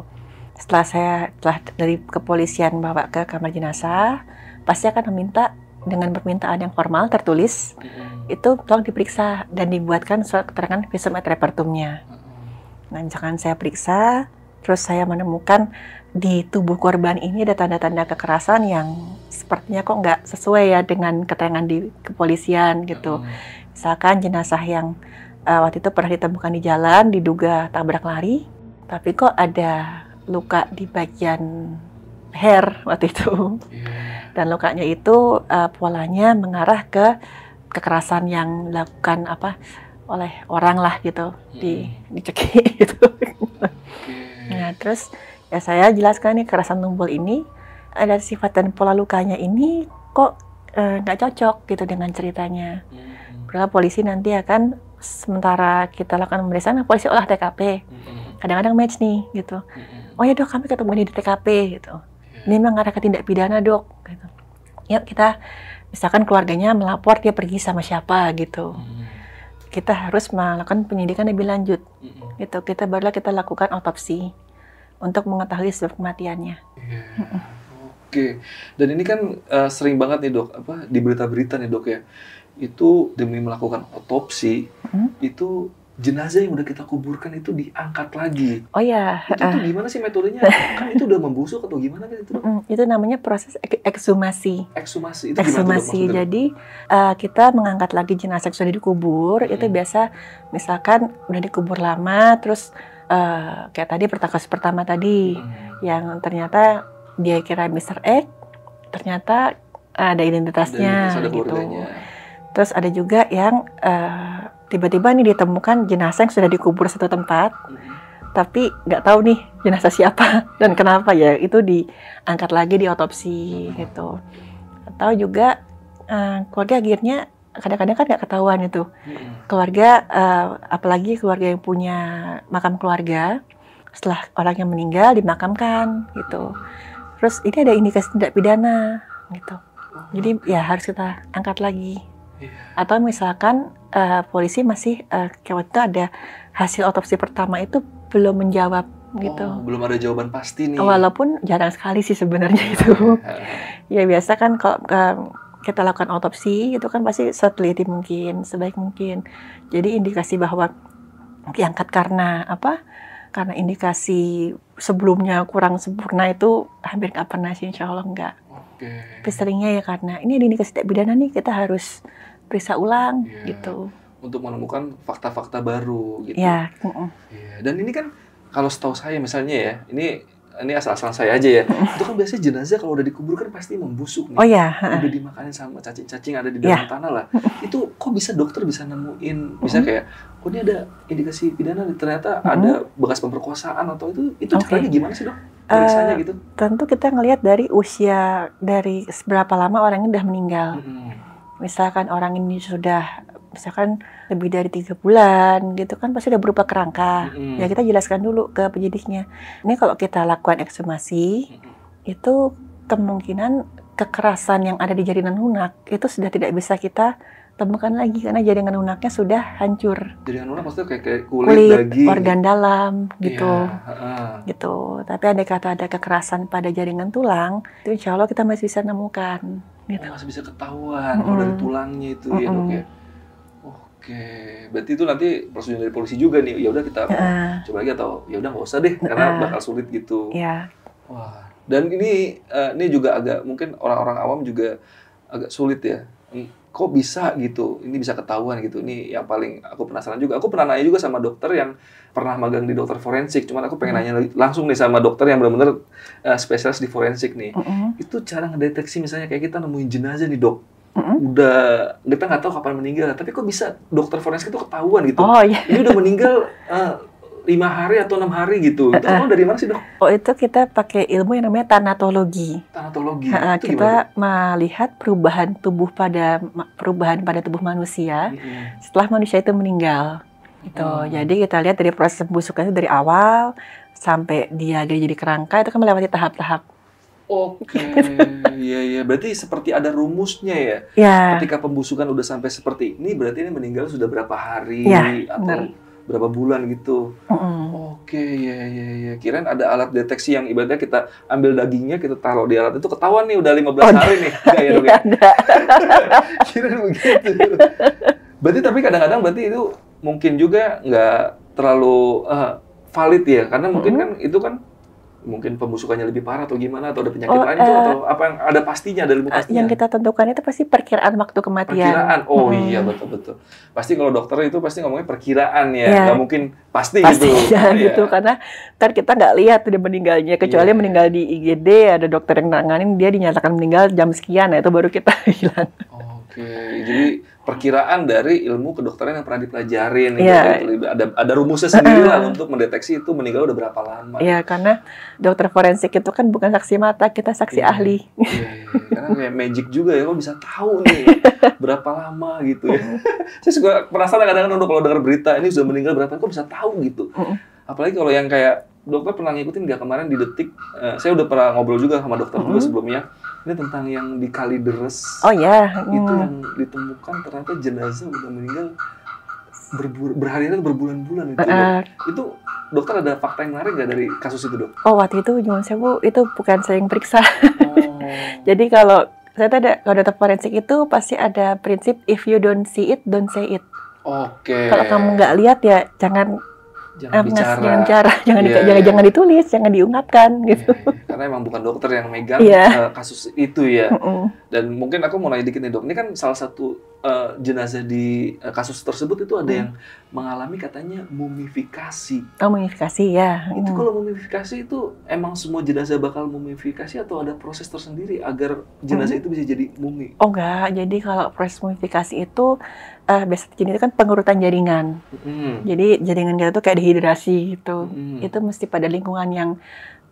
setelah saya telah dari kepolisian bawa ke kamar jenazah pasti akan meminta dengan permintaan yang formal tertulis hmm. itu tolong diperiksa dan dibuatkan surat keterangan visum et repertumnya hmm. nah jangan saya periksa terus saya menemukan di tubuh korban ini ada tanda-tanda kekerasan yang sepertinya kok nggak sesuai ya dengan keterangan di kepolisian gitu. Hmm. Misalkan jenazah yang uh, waktu itu pernah ditemukan di jalan diduga tabrak lari, tapi kok ada luka di bagian hair waktu itu. Yeah. Dan lukanya itu uh, polanya mengarah ke kekerasan yang dilakukan apa oleh orang lah gitu yeah. di dicekik gitu. Okay. Nah, terus Ya saya jelaskan nih kerasan tumpul ini ada sifat dan pola lukanya ini kok eh, nggak eh, cocok gitu dengan ceritanya. Hmm. Karena polisi nanti akan sementara kita lakukan pemeriksaan, nah, polisi olah TKP. Hmm. Kadang-kadang match nih gitu. Hmm. Oh ya dok, kami ketemu di TKP gitu. Ya. Ini memang ada ketindak pidana dok. Gitu. Yuk kita misalkan keluarganya melapor dia pergi sama siapa gitu. Hmm. Kita harus melakukan penyidikan lebih lanjut. Gitu. Kita barulah kita lakukan autopsi untuk mengetahui sebab kematiannya. Yeah. Oke, okay. dan ini kan uh, sering banget nih dok, apa di berita-berita nih dok ya, itu demi melakukan otopsi hmm? itu jenazah yang udah kita kuburkan itu diangkat lagi. Oh ya. Itu, itu eh, eh. gimana sih metodenya? kan itu udah membusuk atau gimana kan itu? Mm, itu namanya proses ek eksumasi. Eksumasi itu Eksumasi. Jadi uh, kita mengangkat lagi jenazah yang sudah dikubur. Hmm. Itu biasa misalkan udah dikubur lama, terus Eh, kayak tadi pertakas pertama tadi hmm. yang ternyata dia kira Mr. X ternyata ada identitasnya ada, gitu. Bordanya. Terus ada juga yang eh, tiba-tiba uh, nih ditemukan jenazah yang sudah dikubur satu tempat. Hmm. Tapi nggak tahu nih jenazah siapa dan kenapa ya itu diangkat lagi di otopsi gitu atau juga uh, keluarga akhirnya kadang-kadang kan nggak ketahuan itu keluarga uh, apalagi keluarga yang punya makam keluarga setelah orang yang meninggal dimakamkan gitu terus ini ada indikasi tidak pidana gitu jadi ya harus kita angkat lagi iya. atau misalkan uh, polisi masih uh, waktu ada hasil otopsi pertama itu belum menjawab gitu. Oh, belum ada jawaban pasti nih. Walaupun jarang sekali sih sebenarnya iya. itu. ya biasa kan kalau kita lakukan otopsi itu kan pasti seteliti mungkin sebaik mungkin jadi indikasi bahwa diangkat karena apa karena indikasi sebelumnya kurang sempurna itu hampir nggak pernah sih insya Allah nggak Oke. tapi ya karena ini ada indikasi tidak pidana nih kita harus periksa ulang yeah. gitu untuk menemukan fakta-fakta baru gitu. Ya. Yeah. Dan ini kan kalau setahu saya misalnya ya, ini ini asal-asal saya aja ya. Itu kan biasanya jenazah kalau udah dikubur kan pasti membusuk nih. Oh iya. Udah dimakanin sama cacing-cacing ada di iya. dalam yeah. tanah lah. Itu kok bisa dokter bisa nemuin, bisa hmm. kayak, kok oh, ini ada indikasi pidana ternyata mm. ada bekas pemerkosaan atau itu, itu okay. caranya gimana sih dok? Biasanya uh, eh, gitu. Tentu kita ngelihat dari usia, dari seberapa lama orang ini udah meninggal. Mm. Misalkan orang ini sudah, misalkan lebih dari tiga bulan gitu kan pasti udah berupa kerangka. mm Ya kita jelaskan dulu ke penyidiknya. Ini kalau kita lakukan ekshumasi mm itu kemungkinan kekerasan yang ada di jaringan lunak itu sudah tidak bisa kita temukan lagi karena jaringan lunaknya sudah hancur. Jaringan lunak maksudnya kayak, kayak kulit, kulit daging, organ gitu? dalam iya, gitu, yeah. gitu. Tapi ada kata ada kekerasan pada jaringan tulang, itu insya Allah kita masih bisa nemukan. Gitu. Oh, masih bisa ketahuan mm dari tulangnya itu mm -hmm. ya dok ya. Oke, berarti itu nanti prosedur dari polisi juga nih. Ya udah kita uh. coba lagi atau ya udah nggak usah deh karena uh. bakal sulit gitu. Iya. Yeah. Wah. Dan ini uh, ini juga agak mungkin orang-orang awam juga agak sulit ya. Hmm, kok bisa gitu? Ini bisa ketahuan gitu. Ini yang paling aku penasaran juga. Aku pernah nanya juga sama dokter yang pernah magang di dokter forensik. Cuman aku pengen hmm. nanya langsung nih sama dokter yang benar-benar uh, eh, spesialis di forensik nih. Mm -hmm. Itu cara ngedeteksi misalnya kayak kita nemuin jenazah nih dok udah kita nggak tahu kapan meninggal tapi kok bisa dokter forensik itu ketahuan gitu oh, iya. ini udah meninggal uh, lima hari atau enam hari gitu. Itu uh, dari mana sih dok? Oh itu kita pakai ilmu yang namanya tanatologi. Tanatologi. Uh, itu kita gimana? melihat perubahan tubuh pada perubahan pada tubuh manusia -hmm. setelah manusia itu meninggal. Itu hmm. Oh. jadi kita lihat dari proses busuknya itu dari awal sampai dia jadi kerangka itu kan melewati tahap-tahap Oke. Okay. Hmm, iya iya. Berarti seperti ada rumusnya ya. Iya. Ketika pembusukan udah sampai seperti ini, berarti ini meninggal sudah berapa hari ya, atau bener. Hmm. berapa bulan gitu. Mm -hmm. Oke okay, iya iya iya. Kirain ada alat deteksi yang ibaratnya kita ambil dagingnya kita taruh di alat itu ketahuan nih udah 15 oh, hari nih. Enggak ya ya. Iya, Kirain begitu. Berarti tapi kadang-kadang berarti itu mungkin juga nggak terlalu uh, valid ya karena mungkin mm -hmm. kan itu kan mungkin pembusukannya lebih parah atau gimana atau ada penyakit oh, lain uh, itu eh, atau apa yang ada pastinya ada ilmu pastinya yang kita tentukan itu pasti perkiraan waktu kematian perkiraan oh hmm. iya betul betul pasti kalau dokter itu pasti ngomongnya perkiraan ya yeah. nggak mungkin pasti, pasti gitu ya, ya. gitu karena kan kita nggak lihat dia meninggalnya kecuali ya. meninggal di IGD ada dokter yang nanganin dia dinyatakan meninggal jam sekian ya itu baru kita hilang oh. Oke, jadi perkiraan dari ilmu kedokteran yang pernah dipelajarin yeah. gitu, iya. kan ada ada rumusnya sendiri lah untuk mendeteksi itu meninggal udah berapa lama. Iya, yeah, karena dokter forensik itu kan bukan saksi mata, kita saksi yeah. ahli. Iya, yeah, yeah. karena magic juga ya, kok bisa tahu nih berapa lama gitu ya. Saya suka penasaran kadang-kadang kalau dengar berita ini sudah meninggal berapa, kok bisa tahu gitu. Apalagi kalau yang kayak dokter pernah ngikutin nggak kemarin di detik, uh, saya udah pernah ngobrol juga sama dokter mm -hmm. juga sebelumnya ini tentang yang di Kalideres. Oh ya. Hmm. Itu yang ditemukan ternyata jenazah udah meninggal berhari-hari berbulan-bulan itu. Uh, itu dokter ada fakta yang menarik nggak dari kasus itu dok? Oh waktu itu cuma saya bu itu bukan saya yang periksa. Oh. Jadi kalau saya tadi kalau data forensik itu pasti ada prinsip if you don't see it don't say it. Oke. Okay. Kalau kamu nggak lihat ya jangan jangan bicara jangan bicara jangan, yeah, di, jangan, iya. jangan ditulis jangan diungkapkan iya, gitu yeah, yeah. karena emang bukan dokter yang megang yeah. Iya. uh, kasus itu ya mm -mm. dan mungkin aku mau nanya dikit nih dok ini kan salah satu uh, jenazah di uh, kasus tersebut itu ada hmm. yang mengalami katanya mumifikasi. Oh, mumifikasi ya. Itu hmm. kalau mumifikasi itu emang semua jenazah bakal mumifikasi atau ada proses tersendiri agar jenazah hmm. itu bisa jadi mumi? Oh enggak, jadi kalau proses mumifikasi itu uh, biasa terjadi itu kan pengurutan jaringan. Hmm. Jadi jaringan kita tuh kayak dehidrasi gitu. Hmm. Itu mesti pada lingkungan yang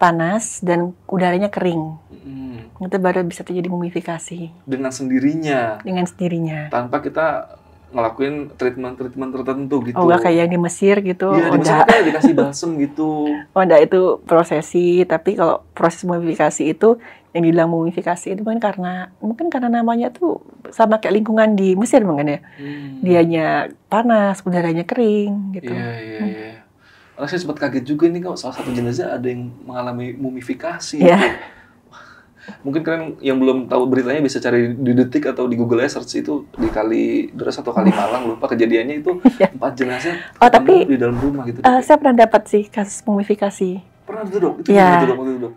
panas dan udaranya kering. Hmm. Itu baru bisa terjadi mumifikasi. Dengan sendirinya. Dengan sendirinya. Tanpa kita ngelakuin treatment-treatment tertentu gitu. Oh, gak kayak yang di Mesir gitu. oh, di Mesir kayak dikasih balsem gitu. Oh, enggak itu prosesi, tapi kalau proses mumifikasi itu yang dibilang mumifikasi itu kan karena mungkin karena namanya tuh sama kayak lingkungan di Mesir mungkin ya. Hmm. Dianya panas, udaranya kering gitu. Iya, iya, hmm. iya. Saya sempat kaget juga nih kalau salah satu jenazah ada yang mengalami mumifikasi. Yeah. Gitu Mungkin kalian yang belum tahu beritanya bisa cari di detik atau di Google search itu di kali deras atau kali malang lupa kejadiannya itu ya. empat jenazah oh, tapi di dalam rumah gitu. Uh, saya pernah dapat sih kasus mumifikasi. Pernah itu dok? Itu yeah. dok dok.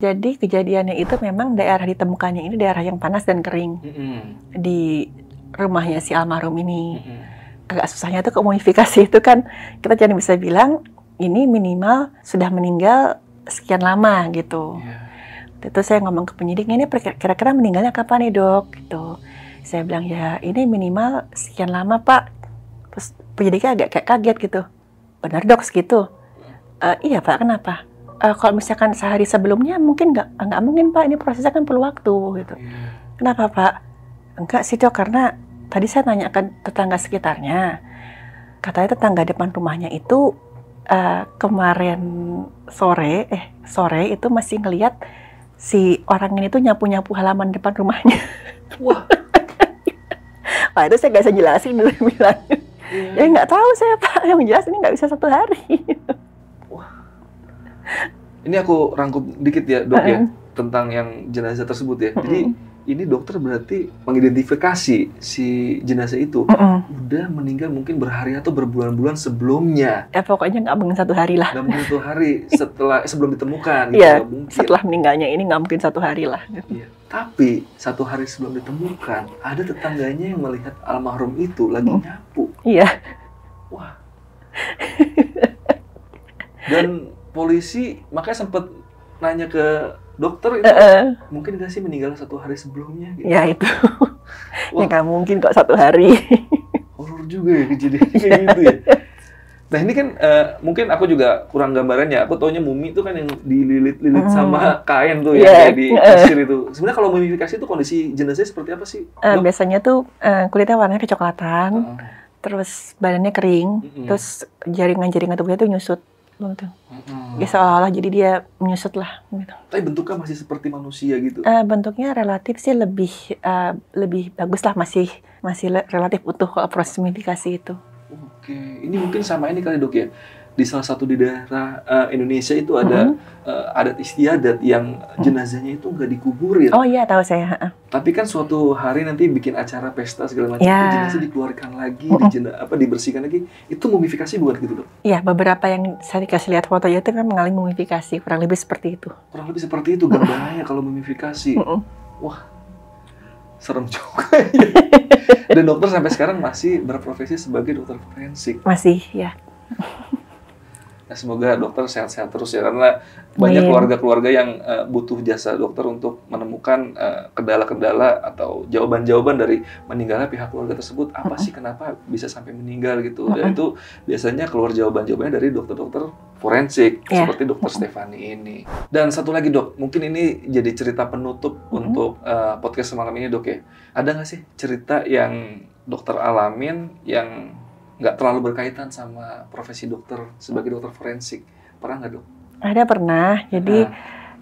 Jadi kejadiannya itu memang daerah ditemukannya ini daerah yang panas dan kering. Mm -hmm. Di rumahnya si almarhum ini. hmm Agak susahnya tuh komunifikasi itu kan kita jadi bisa bilang ini minimal sudah meninggal sekian lama gitu. Yeah. itu saya ngomong ke penyidik, ini kira-kira meninggalnya kapan nih dok? Gitu. Saya bilang ya ini minimal sekian lama pak. Terus penyidiknya agak kayak kaget gitu. Benar dok segitu? E, iya pak, kenapa? E, kalau misalkan sehari sebelumnya mungkin nggak nggak mungkin pak, ini prosesnya kan perlu waktu gitu. Iya. Kenapa pak? Enggak sih dok, karena tadi saya nanya ke tetangga sekitarnya. Katanya tetangga depan rumahnya itu uh, kemarin sore, eh sore itu masih ngeliat si orang ini tuh nyapu-nyapu halaman depan rumahnya. Wah. Wah itu saya gak bisa jelasin, dulu bilang. Yeah. Ya nggak tahu saya Pak, yang jelas ini nggak bisa satu hari. Wah. Ini aku rangkum dikit ya dok uh -uh. ya, tentang yang jenazah tersebut ya. Uh -uh. Jadi ini dokter berarti mengidentifikasi si jenazah itu mm -mm. udah meninggal mungkin berhari atau berbulan-bulan sebelumnya. Ya pokoknya nggak mungkin satu hari lah. Nggak mungkin satu hari setelah eh, sebelum ditemukan. Gitu, iya. Gitu, mungkin. setelah meninggalnya ini nggak mungkin satu hari lah. Iya. Tapi satu hari sebelum ditemukan ada tetangganya yang melihat almarhum itu lagi mm. nyapu. Iya. Wah. Dan polisi makanya sempat nanya ke dokter itu uh, mungkin gak sih meninggal satu hari sebelumnya gitu. ya itu ya nggak mungkin kok satu hari horor juga ya kejadian gitu ya nah ini kan uh, mungkin aku juga kurang gambarannya aku taunya mumi itu kan yang dililit-lilit hmm. sama kain tuh ya yeah. ya di pasir itu sebenarnya kalau mumifikasi itu kondisi jenazahnya seperti apa sih uh, biasanya tuh uh, kulitnya warnanya kecoklatan uh. terus badannya kering mm -hmm. terus jaringan-jaringan tubuhnya tuh nyusut gitu. Hmm. Ya seolah-olah jadi dia menyusut lah gitu. Tapi bentuknya masih seperti manusia gitu. Uh, bentuknya relatif sih lebih uh, lebih bagus lah masih masih relatif utuh kalau proses medikasi itu. Oke, ini mungkin sama ini kali dok ya di salah satu di daerah uh, Indonesia itu ada mm-hmm. uh, adat istiadat yang mm-hmm. jenazahnya itu nggak dikuburin. Oh iya tahu saya. Tapi kan suatu hari nanti bikin acara pesta segala macam, yeah. jenazah dikeluarkan lagi, mm-hmm. dijena, apa dibersihkan lagi, itu mumifikasi bukan gitu dok? Iya beberapa yang saya kasih lihat fotonya itu kan mengalami mumifikasi, kurang lebih seperti itu. Kurang lebih seperti itu gak mm-hmm. kalau mumifikasi. Mm-hmm. Wah serem juga ya. Dan dokter sampai sekarang masih berprofesi sebagai dokter forensik. Masih ya. Nah, semoga dokter sehat-sehat terus ya karena banyak keluarga-keluarga yang uh, butuh jasa dokter untuk menemukan eh, kendala-kendala uh, atau jawaban-jawaban dari meninggalnya pihak keluarga tersebut apa uh sih kenapa bisa sampai meninggal gitu. Uh Dan itu biasanya keluar jawaban-jawabannya dari dokter-dokter forensik yeah. seperti dokter uh -huh. Stefani ini. Dan satu lagi dok, mungkin ini jadi cerita penutup uh -huh. untuk uh, podcast semalam ini dok ya. Ada nggak sih cerita yang dokter alamin yang nggak terlalu berkaitan sama profesi dokter sebagai dokter forensik. Pernah nggak dok? Ada pernah. Jadi nah.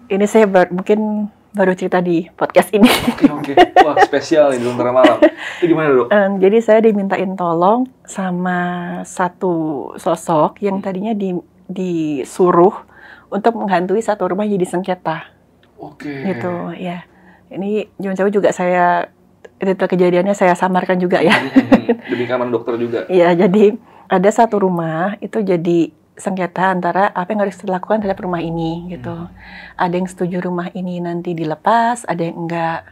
ini saya ber, mungkin baru cerita di podcast ini. Oke okay, oke. Okay. Wah spesial ini dokter malam. Itu gimana dok? Um, jadi saya dimintain tolong sama satu sosok yang hmm. tadinya di, disuruh untuk menghantui satu rumah jadi sengketa. Oke. Okay. Gitu ya. Ini jauh-jauh juga saya detail kejadiannya saya samarkan juga ya. Hmm, demi keamanan dokter juga. Iya, jadi ada satu rumah itu jadi sengketa antara apa yang harus dilakukan terhadap rumah ini gitu. Hmm. Ada yang setuju rumah ini nanti dilepas, ada yang enggak.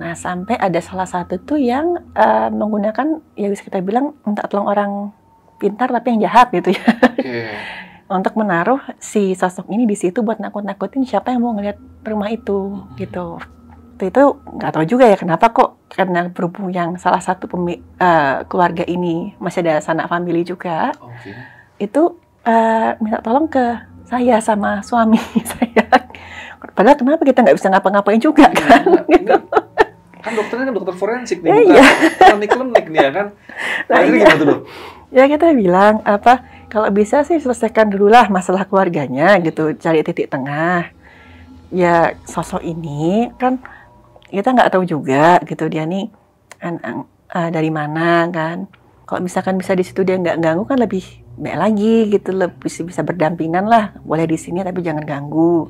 Nah, sampai ada salah satu tuh yang uh, menggunakan ya bisa kita bilang minta tolong orang pintar tapi yang jahat gitu ya. Okay. Untuk menaruh si sosok ini di situ buat nakut-nakutin siapa yang mau ngeliat rumah itu hmm. gitu waktu itu nggak tahu juga ya kenapa kok karena berhubung yang salah satu pemi, uh, keluarga ini masih ada sanak family juga okay. itu uh, minta tolong ke saya sama suami saya padahal kenapa kita nggak bisa ngapa-ngapain juga iya, kan iya. gitu. kan dokternya kan dokter forensik nih ya, iya. klinik nih ya kan nah, akhirnya iya. gimana tuh ya kita bilang apa kalau bisa sih selesaikan dulu lah masalah keluarganya gitu cari titik tengah ya sosok ini kan kita nggak tahu juga gitu dia nih uh, dari mana kan kalau misalkan bisa di situ dia nggak ganggu kan lebih baik lagi gitu lebih bisa berdampingan lah boleh di sini tapi jangan ganggu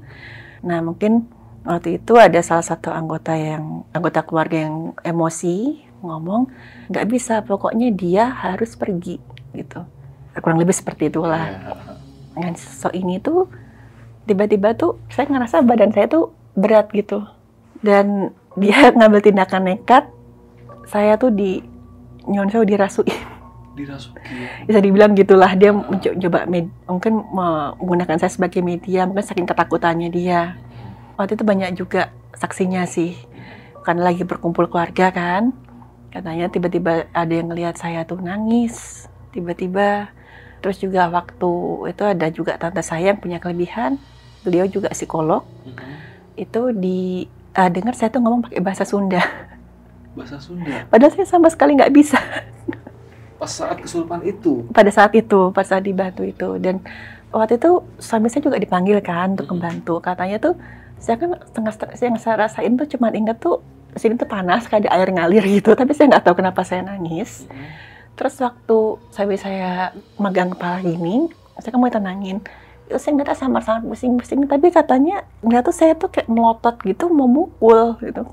nah mungkin waktu itu ada salah satu anggota yang anggota keluarga yang emosi ngomong nggak bisa pokoknya dia harus pergi gitu kurang lebih seperti itulah iya. dengan so ini tuh tiba-tiba tuh saya ngerasa badan saya tuh berat gitu dan dia ngambil tindakan nekat saya tuh di nyon saya dirasuki dirasuki bisa dibilang gitulah dia mencoba med, mungkin menggunakan saya sebagai media mungkin saking ketakutannya dia waktu itu banyak juga saksinya sih karena lagi berkumpul keluarga kan katanya tiba-tiba ada yang ngelihat saya tuh nangis tiba-tiba terus juga waktu itu ada juga tante saya yang punya kelebihan beliau juga psikolog mm -hmm. itu di uh, dengar saya tuh ngomong pakai bahasa Sunda. Bahasa Sunda. Padahal saya sama sekali nggak bisa. Pas saat kesulitan itu. Pada saat itu, pada saat dibantu itu dan waktu itu suami saya juga dipanggil kan untuk membantu. Katanya tuh saya kan setengah saya yang saya rasain tuh cuma inget tuh sini tuh panas kayak ada air ngalir gitu, tapi saya nggak tahu kenapa saya nangis. Terus waktu saya saya megang kepala gini, saya kan mau tenangin saya ngeliatnya samar-samar pusing-pusing tapi katanya nggak tuh saya tuh kayak melotot gitu mau mukul gitu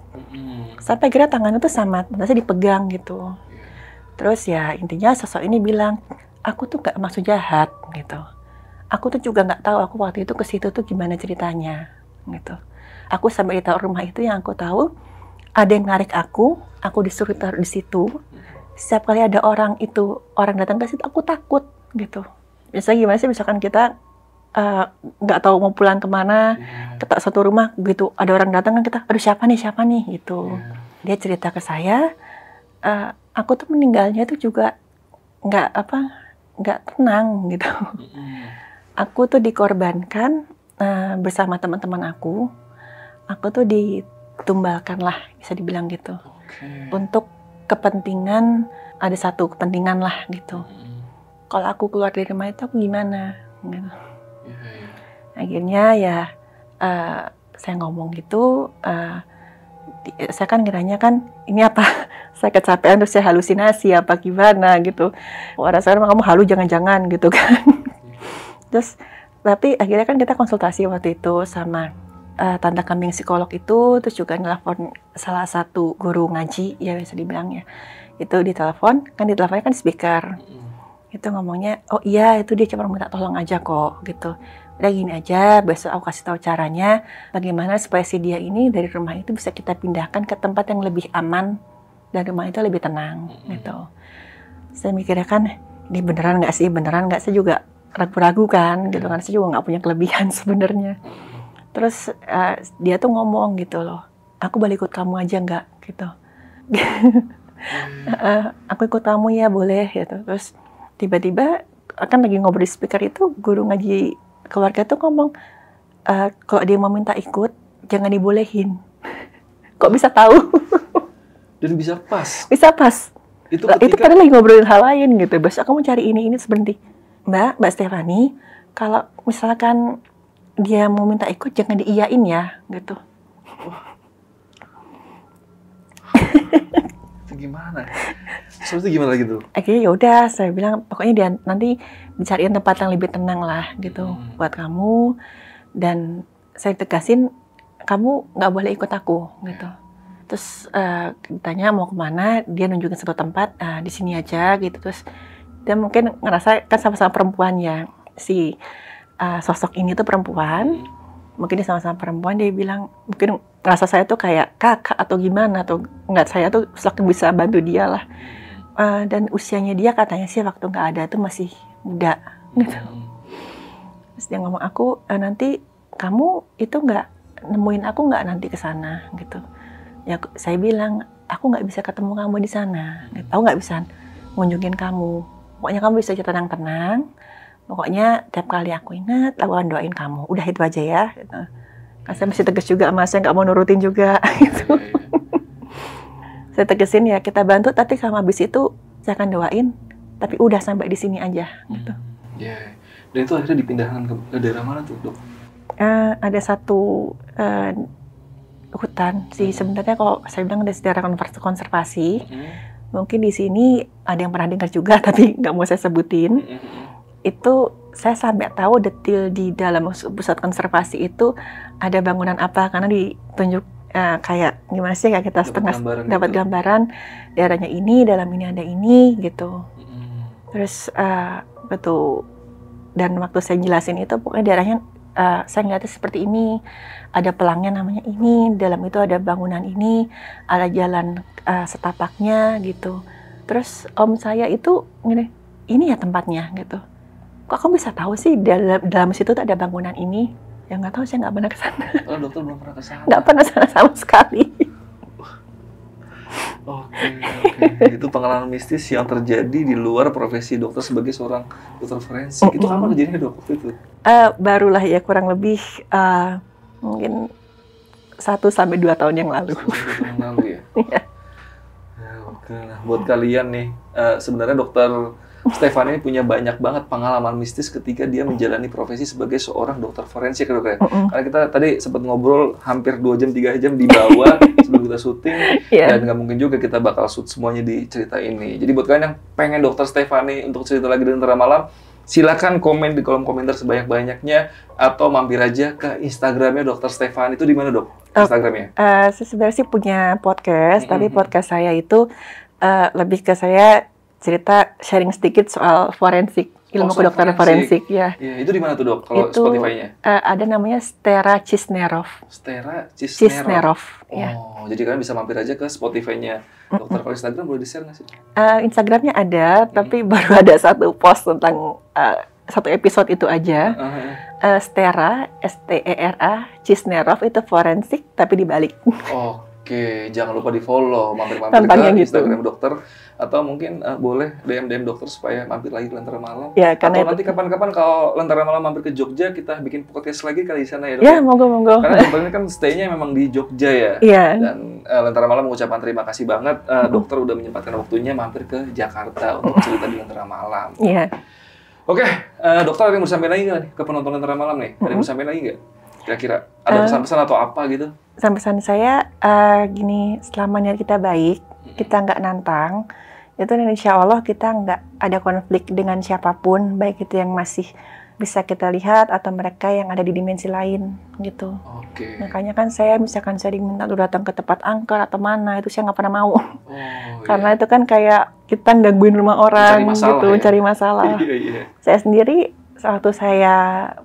sampai kira tangannya tuh sama saya dipegang gitu terus ya intinya sosok ini bilang aku tuh nggak maksud jahat gitu aku tuh juga nggak tahu aku waktu itu ke situ tuh gimana ceritanya gitu aku sampai di rumah itu yang aku tahu ada yang narik aku aku disuruh taruh di situ setiap kali ada orang itu orang datang ke situ aku takut gitu biasanya gimana sih misalkan kita Eh, nggak uh, tahu mau pulang kemana, yeah. ketak satu rumah gitu ada orang datang kan kita, aduh siapa nih siapa nih gitu. Yeah. Dia cerita ke saya, uh, aku tuh meninggalnya tuh juga nggak apa nggak tenang gitu. Yeah. Aku tuh dikorbankan uh, bersama teman-teman aku. Aku tuh ditumbalkan lah bisa dibilang gitu. Okay. Untuk kepentingan ada satu kepentingan lah gitu. Mm. Kalau aku keluar dari rumah itu aku gimana? Gitu Iya, iya. Akhirnya ya uh, saya ngomong gitu, uh, saya kan ngiranya kan ini apa? saya kecapean terus saya halusinasi apa gimana gitu. Orang saya kamu halu jangan-jangan gitu kan. terus tapi akhirnya kan kita konsultasi waktu itu sama uh, eh, tanda kambing psikolog itu terus juga nelfon salah satu guru ngaji ya bisa dibilang ya itu ditelepon kan, kan di teleponnya kan speaker itu ngomongnya oh iya itu dia cuma minta tolong aja kok gitu udah gini aja besok aku kasih tahu caranya bagaimana supaya si dia ini dari rumah itu bisa kita pindahkan ke tempat yang lebih aman dan rumah itu lebih tenang mm-hmm. gitu saya mikirnya kan ini beneran nggak sih beneran nggak saya juga ragu-ragu kan gitu kan saya juga nggak punya kelebihan sebenarnya terus uh, dia tuh ngomong gitu loh aku balik ikut kamu aja nggak gitu hmm. uh, aku ikut kamu ya boleh gitu terus tiba-tiba akan lagi ngobrol di speaker itu guru ngaji keluarga tuh ngomong e, kalau dia mau minta ikut jangan dibolehin kok bisa tahu dan bisa pas bisa pas itu, ketika... itu tadi lagi ngobrolin hal lain gitu besok kamu cari ini ini seperti mbak mbak Stefani kalau misalkan dia mau minta ikut jangan diiyain ya gitu gimana? Terus itu gimana gitu? Akhirnya ya udah, saya bilang pokoknya dia nanti dicariin tempat yang lebih tenang lah gitu hmm. buat kamu dan saya tegasin kamu nggak boleh ikut aku gitu. Yeah. Terus uh, ditanya mau kemana, dia nunjukin satu tempat, uh, di sini aja gitu. Terus dia mungkin ngerasa kan sama-sama perempuan ya si uh, sosok ini tuh perempuan. Hmm mungkin dia sama-sama perempuan dia bilang mungkin rasa saya tuh kayak kakak atau gimana atau nggak saya tuh selalu bisa bantu dia lah uh, dan usianya dia katanya sih waktu nggak ada tuh masih muda gitu terus dia ngomong aku e, nanti kamu itu nggak nemuin aku nggak nanti ke sana gitu ya saya bilang aku nggak bisa ketemu kamu di sana gitu. aku oh, nggak bisa ngunjungin kamu pokoknya kamu bisa tenang-tenang Pokoknya tiap kali aku ingat, aku akan doain kamu. Udah itu aja ya. Gitu. Karena saya masih tegas juga sama saya nggak mau nurutin juga. Gitu. saya tegasin ya kita bantu, tapi sama habis itu saya akan doain. Tapi udah sampai di sini aja. Gitu. Hmm, yeah. Dan itu akhirnya dipindahkan ke, ke daerah mana tuh dok? Uh, ada satu uh, hutan sih hmm. sebenarnya kalau saya bilang ada sejarah konservasi. Hmm. Mungkin di sini ada yang pernah dengar juga tapi nggak mau saya sebutin. Hmm, hmm, hmm itu saya sampai tahu detail di dalam pusat konservasi itu ada bangunan apa karena ditunjuk uh, kayak gimana sih kayak kita setengah gambaran dapat gitu. gambaran daerahnya ini dalam ini ada ini gitu mm. terus uh, betul dan waktu saya jelasin itu pokoknya daerahnya uh, saya ngeliatnya seperti ini ada pelangnya namanya ini dalam itu ada bangunan ini ada jalan uh, setapaknya gitu terus om saya itu gini ini ya tempatnya gitu kok kamu bisa tahu sih dalam dalam situ tuh ada bangunan ini? Ya nggak tahu saya nggak pernah ke sana. Oh, dokter belum pernah ke sana. Nggak pernah sana sama sekali. Oke, okay, itu pengalaman mistis yang terjadi di luar profesi dokter sebagai seorang dokter forensik. Mm -hmm. Itu kapan terjadinya dok itu? Uh, barulah ya kurang lebih uh, mungkin satu sampai dua tahun yang lalu. Tahun yang lalu ya. Iya. ya oke, nah buat kalian nih, uh, sebenarnya dokter Stefania punya banyak banget pengalaman mistis ketika dia menjalani profesi sebagai seorang dokter forensik dokter. mm Karena kita tadi sempat ngobrol hampir 2 jam 3 jam di bawah sebelum kita syuting yeah. dan nggak mungkin juga kita bakal shoot semuanya di cerita ini. Jadi buat kalian yang pengen dokter Stefani untuk cerita lagi di antara malam, silakan komen di kolom komentar sebanyak-banyaknya atau mampir aja ke Instagramnya Dokter Stefan itu di mana dok Instagramnya? Uh, uh, sebenarnya sih punya podcast, mm -hmm. tapi podcast saya itu uh, lebih ke saya cerita sharing sedikit soal forensik ilmu oh, kedokteran forensik. ya. ya itu di mana tuh dok kalau Spotify-nya uh, ada namanya Stera Cisnerov Stera Cisnerov, ya. oh ya. jadi kalian bisa mampir aja ke Spotify-nya dokter mm kalau Instagram boleh di share nggak sih uh, Instagramnya ada -hmm. tapi baru ada satu post tentang uh, satu episode itu aja uh -huh. uh, Stera S T E R A Cisnerov itu forensik tapi dibalik oke Oke, jangan lupa di follow mampir-mampir ke gitu. Instagram dokter atau mungkin uh, boleh DM DM dokter supaya mampir lagi ke Lentera Malam. Ya, karena atau nanti kapan-kapan kalau Lentera Malam mampir ke Jogja kita bikin podcast lagi kali di sana ya dok. Ya, monggo monggo. Karena sebenarnya kan stay-nya memang di Jogja ya. Iya. Dan uh, Lentera Malam mengucapkan terima kasih banget uh, dokter udah menyempatkan waktunya mampir ke Jakarta untuk cerita di Lentera Malam. Iya. Oke, okay, uh, dokter ada yang mau sampaikan lagi nggak nih ke penonton Lentera Malam nih? Ada yang mau sampaikan lagi nggak? Kira-kira ada pesan-pesan atau apa gitu? sama pesan saya uh, gini, selamanya kita baik, kita nggak nantang, itu insya Allah kita nggak ada konflik dengan siapapun, baik itu yang masih bisa kita lihat atau mereka yang ada di dimensi lain gitu. Okay. Makanya kan saya misalkan saya diminta untuk datang ke tempat angker atau mana itu saya nggak pernah mau. Oh, iya. Karena yeah. itu kan kayak kita gangguin rumah orang cari masalah, gitu, ya? mencari masalah. yeah, yeah. Saya sendiri waktu saya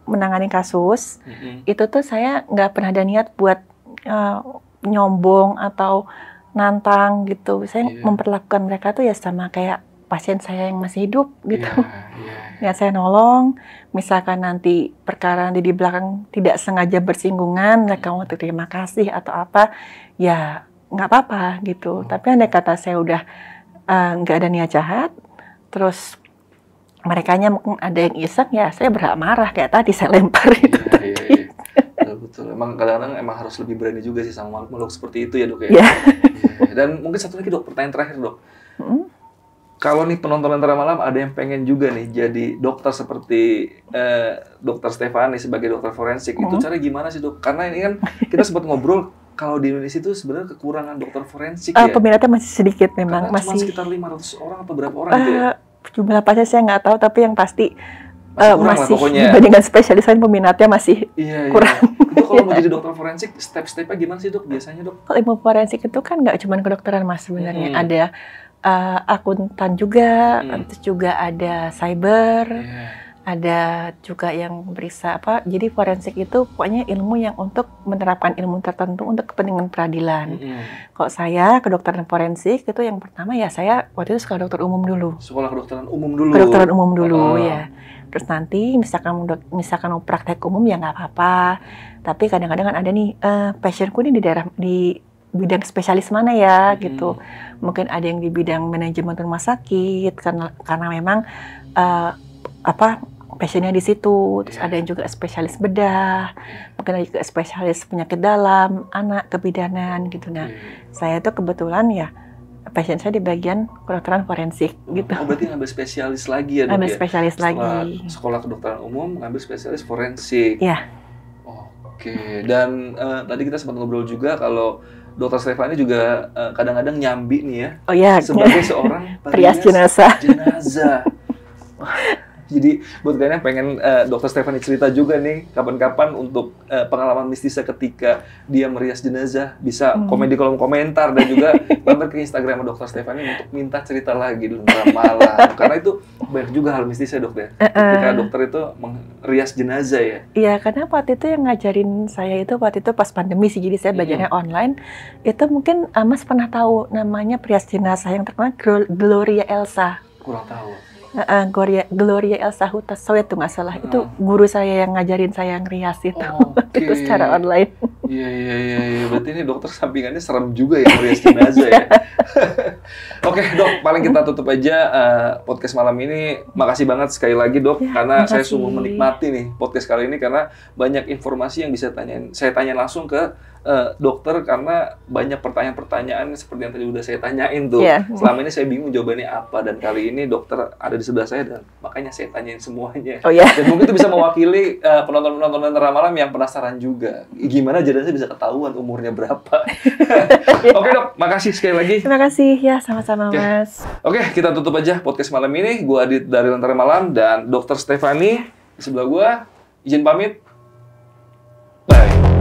menangani kasus mm -hmm. itu tuh saya nggak pernah ada niat buat Eh, nyombong atau nantang gitu. Saya yeah. memperlakukan mereka tuh ya sama kayak pasien saya yang masih hidup gitu. Yeah, yeah. Iya. Ya saya nolong, misalkan nanti perkara nanti di belakang tidak sengaja bersinggungan, mereka mau terima kasih atau apa, ya nggak apa-apa gitu. Oh. Tapi andai kata saya udah eh, nggak uh, ada niat jahat, terus mereka mungkin ada yang iseng ya saya berhak marah kayak tadi saya lempar iya, itu yeah, tadi. yeah. Iya betul gitu. emang kadang-kadang emang harus lebih berani juga sih sama makhluk seperti itu ya dok ya yeah. Iya. dan mungkin satu lagi dok pertanyaan terakhir dok mm. kalau nih penonton antara malam ada yang pengen juga nih jadi dokter seperti eh, dokter Stefani sebagai dokter forensik mm. itu cara gimana sih dok karena ini kan kita sempat ngobrol kalau di Indonesia itu sebenarnya kekurangan dokter forensik uh, ya. Peminatnya masih sedikit memang Karena masih. Cuma sekitar 500 orang atau berapa orang uh, gitu ya? Eh, jumlah pasnya saya nggak tahu tapi yang pasti Eh, masih, uh, masih lah, dibandingkan spesialisan peminatnya masih iya, iya. kurang. kalau mau iya. jadi dokter forensik, step-stepnya gimana sih dok biasanya dok? Kalau ilmu forensik itu kan nggak cuma kedokteran mas sebenarnya hmm. ada uh, akuntan juga, hmm. terus juga ada cyber, yeah. ada juga yang periksa apa. Jadi forensik itu pokoknya ilmu yang untuk menerapkan ilmu tertentu untuk kepentingan peradilan. Hmm. Kalau saya kedokteran forensik itu yang pertama ya saya waktu itu sekolah dokter umum dulu. Sekolah kedokteran umum dulu. Kedokteran umum dulu oh. ya. Terus nanti misalkan misalkan mau praktek umum ya nggak apa-apa. Tapi kadang-kadang kan ada nih eh, passionku ini di daerah di bidang spesialis mana ya hmm. gitu. Mungkin ada yang di bidang manajemen rumah sakit karena karena memang eh, apa passionnya di situ. Terus iya. ada yang juga spesialis bedah, mungkin ada juga spesialis penyakit dalam, anak kebidanan gitu. Nah, hmm. saya itu kebetulan ya pasien saya di bagian kedokteran forensik gitu. Oh, berarti ngambil spesialis lagi ya? Ngambil ya? spesialis Setelah lagi. Sekolah kedokteran umum ngambil spesialis forensik. Iya. Oke, dan uh, tadi kita sempat ngobrol juga kalau Dokter ini juga eh, kadang-kadang uh, nyambi nih ya. Oh iya. Sebagai seorang perias Jenazah. Jadi buat kalian yang pengen uh, Dokter Stephanie cerita juga nih kapan-kapan untuk uh, pengalaman mistisnya ketika dia merias jenazah bisa hmm. komen di kolom komentar dan juga mampir ke Instagram Dokter Stephanie untuk minta cerita lagi di luar malam karena itu banyak juga hal mistisnya dok ya. Uh -uh. Ketika dokter itu merias jenazah ya. Iya karena waktu itu yang ngajarin saya itu waktu itu pas pandemi sih jadi saya belajarnya hmm. online itu mungkin uh, Mas pernah tahu namanya perias jenazah yang terkenal Gloria Elsa. Kurang tahu Uh, Gloria, Gloria Elsa Huta Soet tuh nggak salah. Uh. Itu hmm. guru saya yang ngajarin saya ngerias itu. Oh, okay. itu secara online. Iya, iya, iya. Ya. Berarti ini dokter sampingannya serem juga ya ngerias jenazah ya. Oke okay, dok, paling kita tutup aja uh, podcast malam ini. Makasih banget sekali lagi dok, ya, karena makasih. saya sungguh menikmati nih podcast kali ini karena banyak informasi yang bisa tanyain. Saya tanya langsung ke uh, dokter karena banyak pertanyaan-pertanyaan seperti yang tadi udah saya tanyain tuh. Yeah. Selama ini saya bingung jawabannya apa dan kali ini dokter ada di sebelah saya dan makanya saya tanyain semuanya. Oh, yeah. Dan mungkin itu bisa mewakili uh, penonton-penonton lentera malam yang penasaran juga. Gimana jadinya bisa ketahuan umurnya berapa? Oke okay, dok, makasih sekali lagi. Terima kasih ya sama-sama okay. mas. Oke okay, kita tutup aja podcast malam ini. Gua Adit dari Lentera Malam dan dokter Stefani di sebelah gua. Izin pamit. Bye.